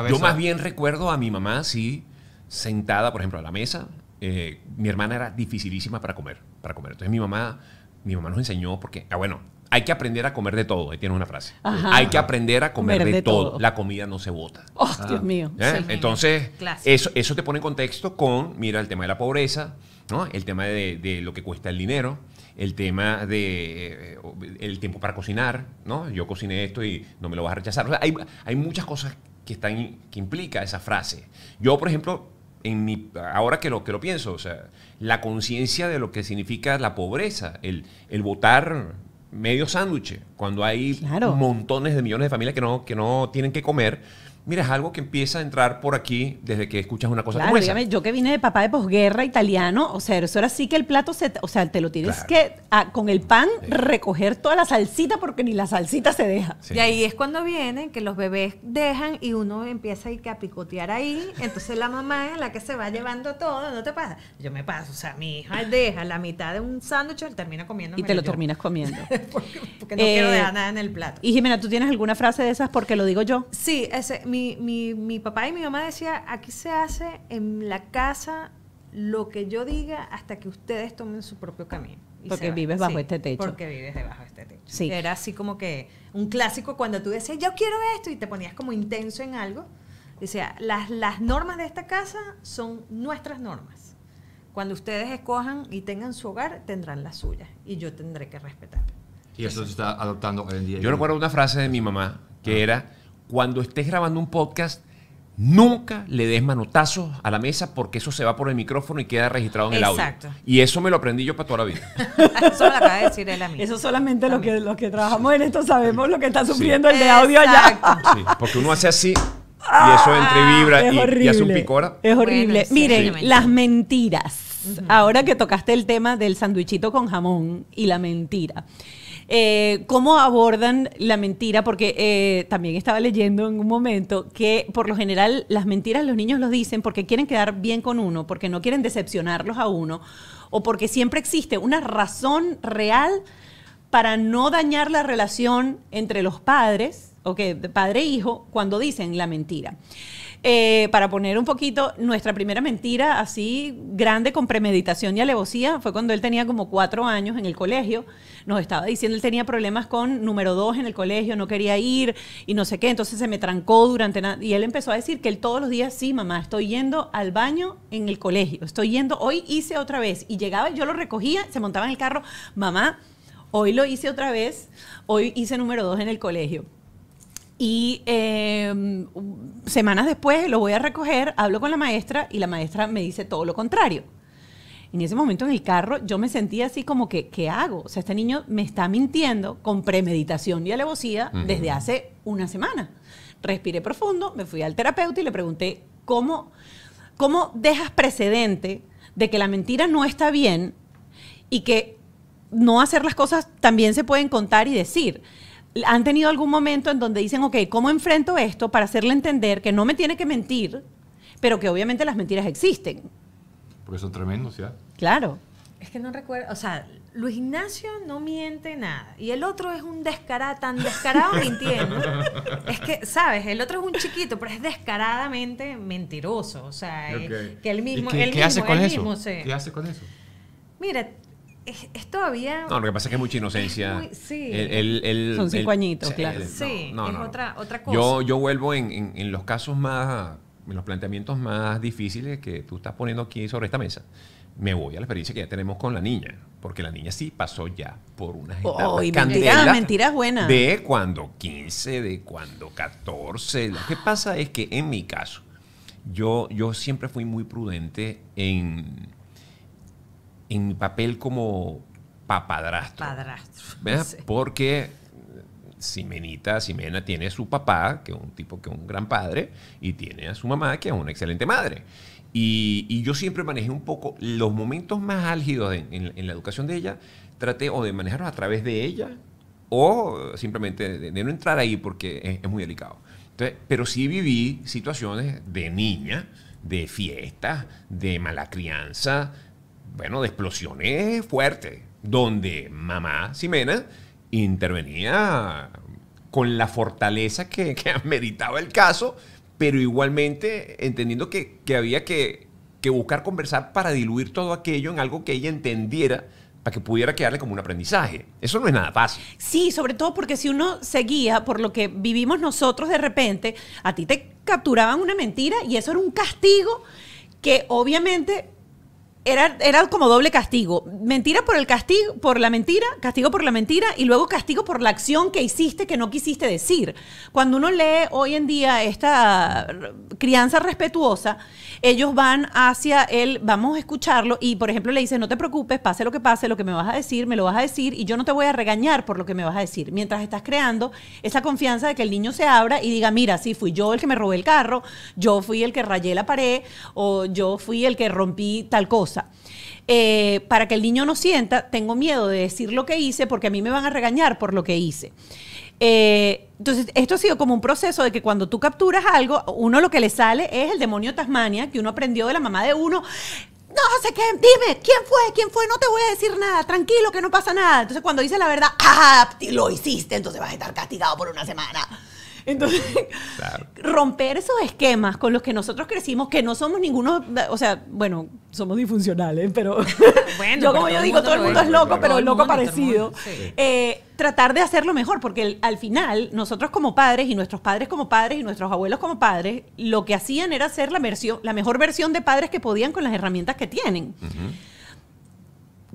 Yo más bien recuerdo a mi mamá así, sentada, por ejemplo, a la mesa. Eh, mi hermana era dificilísima para comer, para comer. Entonces mi mamá, mi mamá nos enseñó porque, ah, bueno, hay que aprender a comer de todo. Ahí tienes una frase. Hay que aprender a comer, de, todo. La comida no se vota. Oh, Dios ah. mío. ¿Eh? Entonces, eso, eso te pone en contexto con, mira, el tema de la pobreza, ¿no? el tema de, lo que cuesta el dinero el tema de eh, el tiempo para cocinar, ¿no? Yo cociné esto y no me lo vas a rechazar. hay, muchas cosas que están que implica esa frase. Yo, por ejemplo, en mi, ahora que lo, que lo pienso, o sea, la conciencia de lo que significa la pobreza, el, el votar medio sándwich, cuando hay montones de millones de familias que no, que no tienen que comer Mira, es algo que empieza a entrar por aquí desde que escuchas una cosa claro, dígame, yo que vine de papá de posguerra italiano, o sea, eso era así que el plato se, o sea, te lo tienes que ah, con el pan recoger toda la salsita porque ni la salsita se deja. Y ahí es cuando vienen que los bebés dejan y uno empieza a, a picotear ahí, entonces la mamá es la que se va llevando todo, ¿no te pasa? Yo me paso, o sea, mi hija deja la mitad de un sándwich y termina comiendo. Y te lo terminas comiendo. [laughs] porque, no quiero dejar eh, nada en el plato. Y Jimena, ¿tú tienes alguna frase de esas porque lo digo yo? Sí, ese mi, papá y mi mamá decían, aquí se hace en la casa lo que yo diga hasta que ustedes tomen su propio camino. Porque vives bajo este techo. Porque vives debajo de este techo. Era así como que un clásico cuando tú decías, yo quiero esto y te ponías como intenso en algo. Decía, las, las normas de esta casa son nuestras normas. Cuando ustedes escojan y tengan su hogar, tendrán las suyas y yo tendré que respetar. Y eso se está adoptando hoy en día. Yo recuerdo una frase de mi mamá que ah. era cuando estés grabando un podcast, Nunca le des manotazos a la mesa porque eso se va por el micrófono y queda registrado en el audio. Y eso me lo aprendí yo para toda la vida. [laughs] eso solamente los que, los que trabajamos en esto sabemos lo que está sufriendo el de audio allá. [laughs] Sí, porque uno hace así y eso ah, entre vibra y, y, hace un picora. Es horrible. Miren, las mentiras. Ahora que tocaste el tema del sandwichito con jamón y la mentira. Eh, cómo abordan la mentira, porque eh, también estaba leyendo en un momento que por lo general las mentiras los niños los dicen porque quieren quedar bien con uno, porque no quieren decepcionarlos a uno, o porque siempre existe una razón real para no dañar la relación entre los padres, o que padre e hijo, cuando dicen la mentira. Eh, para poner un poquito, nuestra primera mentira así grande con premeditación y alevosía fue cuando él tenía como cuatro años en el colegio. Nos estaba diciendo, él tenía problemas con número dos en el colegio, no quería ir y no sé qué, entonces se me trancó durante nada. Y él empezó a decir que él todos los días, sí, mamá, estoy yendo al baño en el colegio, estoy yendo, hoy hice otra vez. Y llegaba, yo lo recogía, se montaba en el carro, mamá, hoy lo hice otra vez, hoy hice número dos en el colegio. Y em, semanas después lo voy a recoger, hablo con la maestra y la maestra me dice todo lo contrario. En ese momento en el carro yo me sentía así como que, ¿qué hago? O sea, este niño me está mintiendo con premeditación y alevosía desde hace una semana. Respiré profundo, me fui al terapeuta y le pregunté, ¿cómo, cómo dejas precedente de que la mentira no está bien y que no hacer las cosas también se pueden contar y decir? han tenido algún momento en donde dicen, ok, ¿cómo enfrento esto para hacerle entender que no me tiene que mentir, pero que obviamente las mentiras existen? Porque son tremendos, ¿ya? Claro. Es que no recuerdo, o sea, Luis Ignacio no miente nada. Y el otro es un descarado, tan descarado mintiendo. [laughs] es que, ¿sabes? El otro es un chiquito, pero es descaradamente mentiroso. O sea, que él mismo. él mismo, hace él Mismo ¿Qué hace con eso? Mira, es, todavía... No, lo que pasa es que es mucha inocencia. sí. Son cinco añitos, claro. sí, es otra, otra cosa. Yo, yo vuelvo en, los casos más, en los planteamientos más difíciles que tú estás poniendo aquí sobre esta mesa. Me voy a la experiencia que ya tenemos con la niña, porque la niña sí pasó ya por unas etapas oh, mentiras, mentiras buenas. De cuando 15, de cuando 14. Lo que pasa es que en mi caso, yo, yo siempre fui muy prudente en en mi papel como papadrastro. Padrastro. [laughs] Porque Simenita, Simena tiene su papá, que es un tipo que es un gran padre, y tiene a su mamá, que es una excelente madre. Y, yo siempre manejé un poco los momentos más álgidos en, la educación de ella, traté o de manejarlos a través de ella, o simplemente de, no entrar ahí porque es, es muy delicado. Entonces, pero sí viví situaciones de niña, de fiestas, de mala crianza, bueno, de explosiones fuertes, donde mamá Ximena intervenía con la fortaleza que, que [laughs] meditaba el caso, pero igualmente entendiendo que, había que, que, buscar conversar para diluir todo aquello en algo que ella entendiera para que pudiera quedarle como un aprendizaje. Eso no es nada fácil. Sí, sobre todo porque si uno seguía por lo que vivimos nosotros de repente, a ti te capturaban una mentira y eso era un castigo que obviamente era, como doble castigo. Mentira por el castigo, por la mentira, castigo por la mentira y luego castigo por la acción que hiciste que no quisiste decir. Cuando uno lee hoy en día esta crianza respetuosa, ellos van hacia él, vamos a escucharlo y por ejemplo le dice "No te preocupes, pase lo que pase, lo que me vas a decir, me lo vas a decir y yo no te voy a regañar por lo que me vas a decir." Mientras estás creando esa confianza de que el niño se abra y diga, "Mira, sí fui yo el que me robé el carro, yo fui el que rayé la pared o yo fui el que rompí tal cosa." Eh, para que el niño no sienta, tengo miedo de decir lo que hice porque a mí me van a regañar por lo que hice. Eh, entonces, esto ha sido como un proceso de que cuando tú capturas algo, uno lo que le sale es el demonio Tasmania, que uno aprendió de la mamá de uno. No sé qué, dime, ¿quién fue? ¿Quién fue? No te voy a decir nada, tranquilo que no pasa nada. Entonces, cuando dice la verdad, ¡ah! Lo hiciste, entonces vas a estar castigado por una semana. Entonces, romper esos esquemas con los que nosotros crecimos, que no somos ninguno, o sea, bueno, somos disfuncionales, pero bueno, [laughs] yo como yo digo, todo el mundo es loco, pero loco parecido. Eh, tratar de hacerlo mejor, porque al final nosotros como padres y nuestros padres como padres y nuestros abuelos como padres, lo que hacían era ser la, la mejor versión de padres que podían con las herramientas que tienen.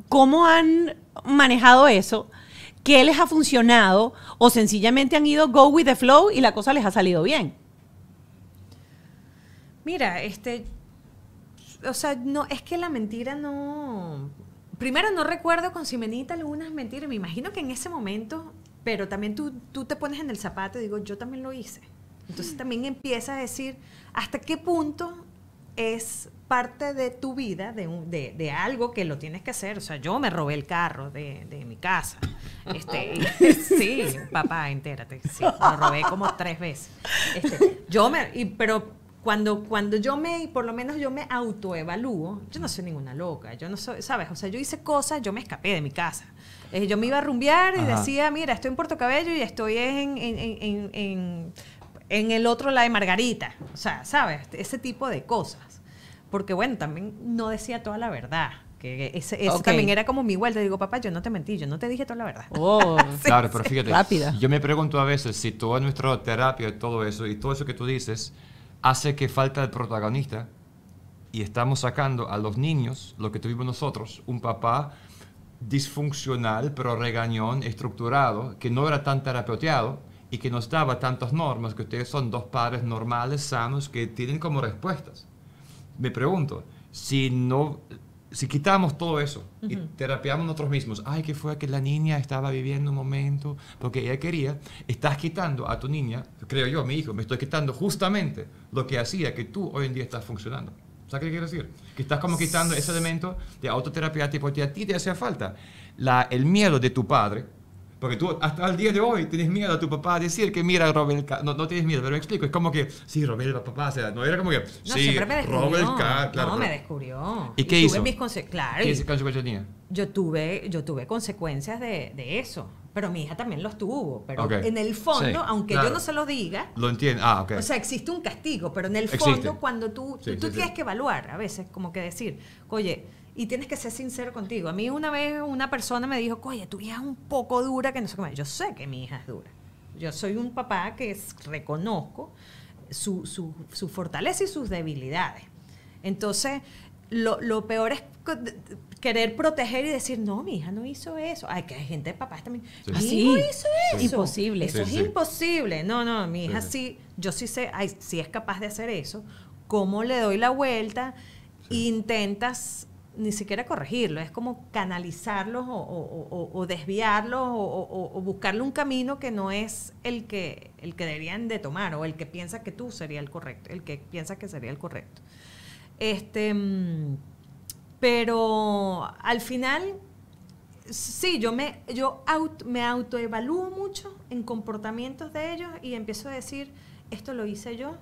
¿Cómo han manejado eso? ¿Qué les ha funcionado? ¿O sencillamente han ido go with the flow y la cosa les ha salido bien? Mira, este, o sea, no, es que la mentira no. Primero, no recuerdo con Simenita algunas mentiras. Me imagino que en ese momento, pero también tú, tú te pones en el zapato y digo, yo también lo hice. Entonces también empieza a decir, ¿hasta qué punto es parte de tu vida, de, algo que lo tienes que hacer. O sea, yo me robé el carro de, de mi casa. Este, [laughs] sí, papá, entérate. Sí, lo robé como tres veces. Este, yo me, y, pero cuando, cuando yo me, por lo menos yo me autoevalúo, yo no soy ninguna loca. Yo no soy, ¿sabes? O sea, yo hice cosas, yo me escapé de mi casa. Eh, yo me iba a rumbear y decía, mira, estoy en Puerto Cabello y estoy en, en, en, en en el otro la de Margarita. O sea, ¿sabes? Ese tipo de cosas porque bueno, también no decía toda la verdad. Que ese, también era como mi vuelta. Digo, papá, yo no te mentí, yo no te dije toda la verdad. Oh. [laughs] claro, pero fíjate, rápida. yo me pregunto a veces si toda nuestra terapia y todo eso, y todo eso que tú dices, hace que falta el protagonista y estamos sacando a los niños lo que tuvimos nosotros, un papá disfuncional, pero regañón, estructurado, que no era tan terapeuteado y que nos daba tantas normas que ustedes son dos padres normales, sanos, que tienen como respuestas me pregunto, si no, si quitamos todo eso y terapiamos nosotros mismos, ay, que fue que la niña estaba viviendo un momento porque ella quería, estás quitando a tu niña, creo yo, a mi hijo, me estoy quitando justamente lo que hacía que tú hoy en día estás funcionando. ¿Sabes qué quiero decir? Que estás como quitando ese elemento de autoterapia porque a ti te hacía falta. el miedo de tu padre, porque tú hasta el día de hoy tienes miedo a tu papá decir que mira, Robert No, no tienes miedo, pero me explico. Es como que, sí, Robert papá, o sea, no era como que, sí, Claro, no, me descubrió. ¿Y qué hizo? Mis claro, consecuencias tenía? Yo tuve, yo tuve consecuencias de, eso pero mi hija también los tuvo. Pero en el fondo, aunque yo no se lo diga, lo entiendo. Ah, okay. O sea, existe un castigo, pero en el fondo, cuando tú, tú tienes que evaluar a veces, como que decir, oye, y tienes que ser sincero contigo. A mí una vez una persona me dijo, oye, tu hija es un poco dura, que no sé cómo. Yo sé que mi hija es dura. Yo soy un papá que reconozco su, fortaleza y sus debilidades. Entonces, lo, peor es querer proteger y decir, no, mi hija no hizo eso. Ay, que hay gente de papás también. Sí. hizo eso. Imposible. Eso es imposible. No, no, mi hija sí, yo sí sé, si sí es capaz de hacer eso. ¿Cómo le doy la vuelta? Intentas ni siquiera corregirlo, es como canalizarlos o, o, desviarlos o, buscarle un camino que no es el que, el que deberían de tomar o el que piensa que tú sería el correcto, el que piensa que sería el correcto. Este, mm, pero al final, sí, yo me, yo me autoevalúo mucho en comportamientos de ellos y empiezo a decir, esto lo hice yo,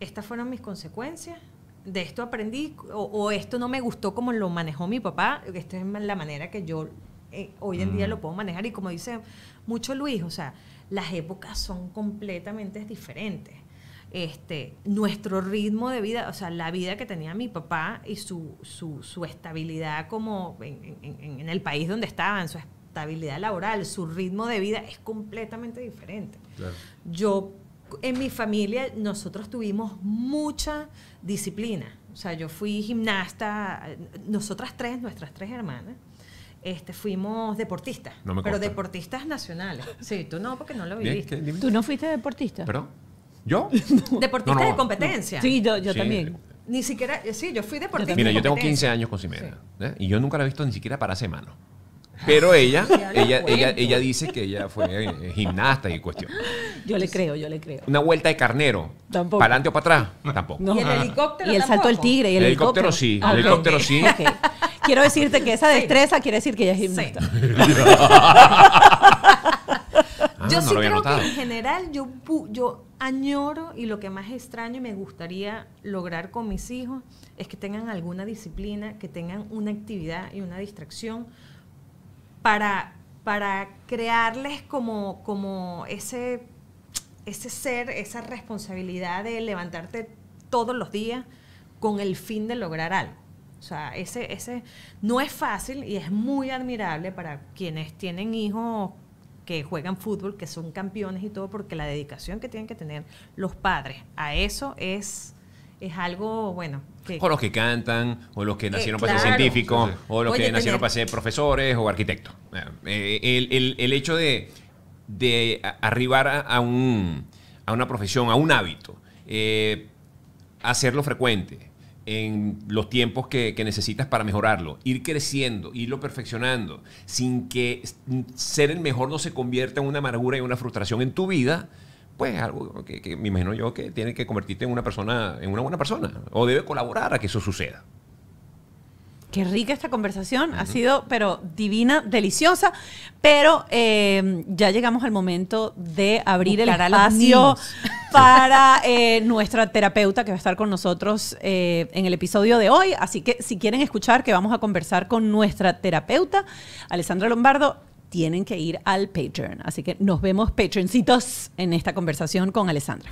estas fueron mis consecuencias, de esto aprendí o, esto no me gustó como lo manejó mi papá, esta es la manera que yo eh, hoy en día mm. lo puedo manejar y como dice mucho Luis, o sea, las épocas son completamente diferentes. Este, nuestro ritmo de vida, o sea, la vida que tenía mi papá y su, su, estabilidad como en, el país donde estaban, su estabilidad laboral, su ritmo de vida es completamente diferente. Yo en mi familia nosotros tuvimos mucha disciplina. O sea, yo fui gimnasta, nosotras tres, nuestras tres hermanas, este, fuimos deportistas, pero deportistas nacionales. Sí, tú no, porque no lo viviste. ¿Tú no fuiste deportista? pero ¿Yo? [laughs] Deportista de competencia. Sí, yo, también. Ni siquiera, sí, yo fui deportista. Mira, yo tengo 15 años con Simena ¿eh? y yo nunca la he visto ni siquiera para semana. Pero ella, ella, ella, ella dice que ella fue eh, gimnasta y cuestión. Yo le creo, yo le creo. Una vuelta de carnero. Tampoco. ¿Para adelante o para atrás? Tampoco. Y el ah. helicóptero. Y el salto del tigre. el, helicóptero, sí. Quiero decirte que esa destreza quiere decir que ella es gimnasta. Ah, yo sí creo que en general yo, yo añoro y lo que más extraño y me gustaría lograr con mis hijos es que tengan alguna disciplina, que tengan una actividad y una distracción para, para crearles como, como ese, ese ser, esa responsabilidad de levantarte todos los días con el fin de lograr algo. O sea, ese, ese no es fácil y es muy admirable para quienes tienen hijos que juegan fútbol, que son campeones y todo, porque la dedicación que tienen que tener los padres a eso es es algo, bueno. o los que cantan, o los que eh, nacieron para ser científicos, o los que nacieron para ser profesores o arquitectos. Eh, eh, el, hecho de, arribar a, un, a una profesión, a un hábito, hacerlo frecuente en los tiempos que, que, necesitas para mejorarlo, ir creciendo, irlo perfeccionando, sin que ser el mejor no se convierta en una amargura y una frustración en tu vida, pues algo que, me imagino yo que tiene que convertirte en una persona, en una buena persona, o debe colaborar a que eso suceda. Qué rica esta conversación, ha sido, pero divina, deliciosa, pero eh, ya llegamos al momento de abrir el espacio [laughs] para eh, nuestra terapeuta que va a estar con nosotros eh, en el episodio de hoy. Así que si quieren escuchar que vamos a conversar con nuestra terapeuta, Alessandra Lombardo, tienen que ir al Patreon. Así que nos vemos Patreoncitos en esta conversación con Alessandra.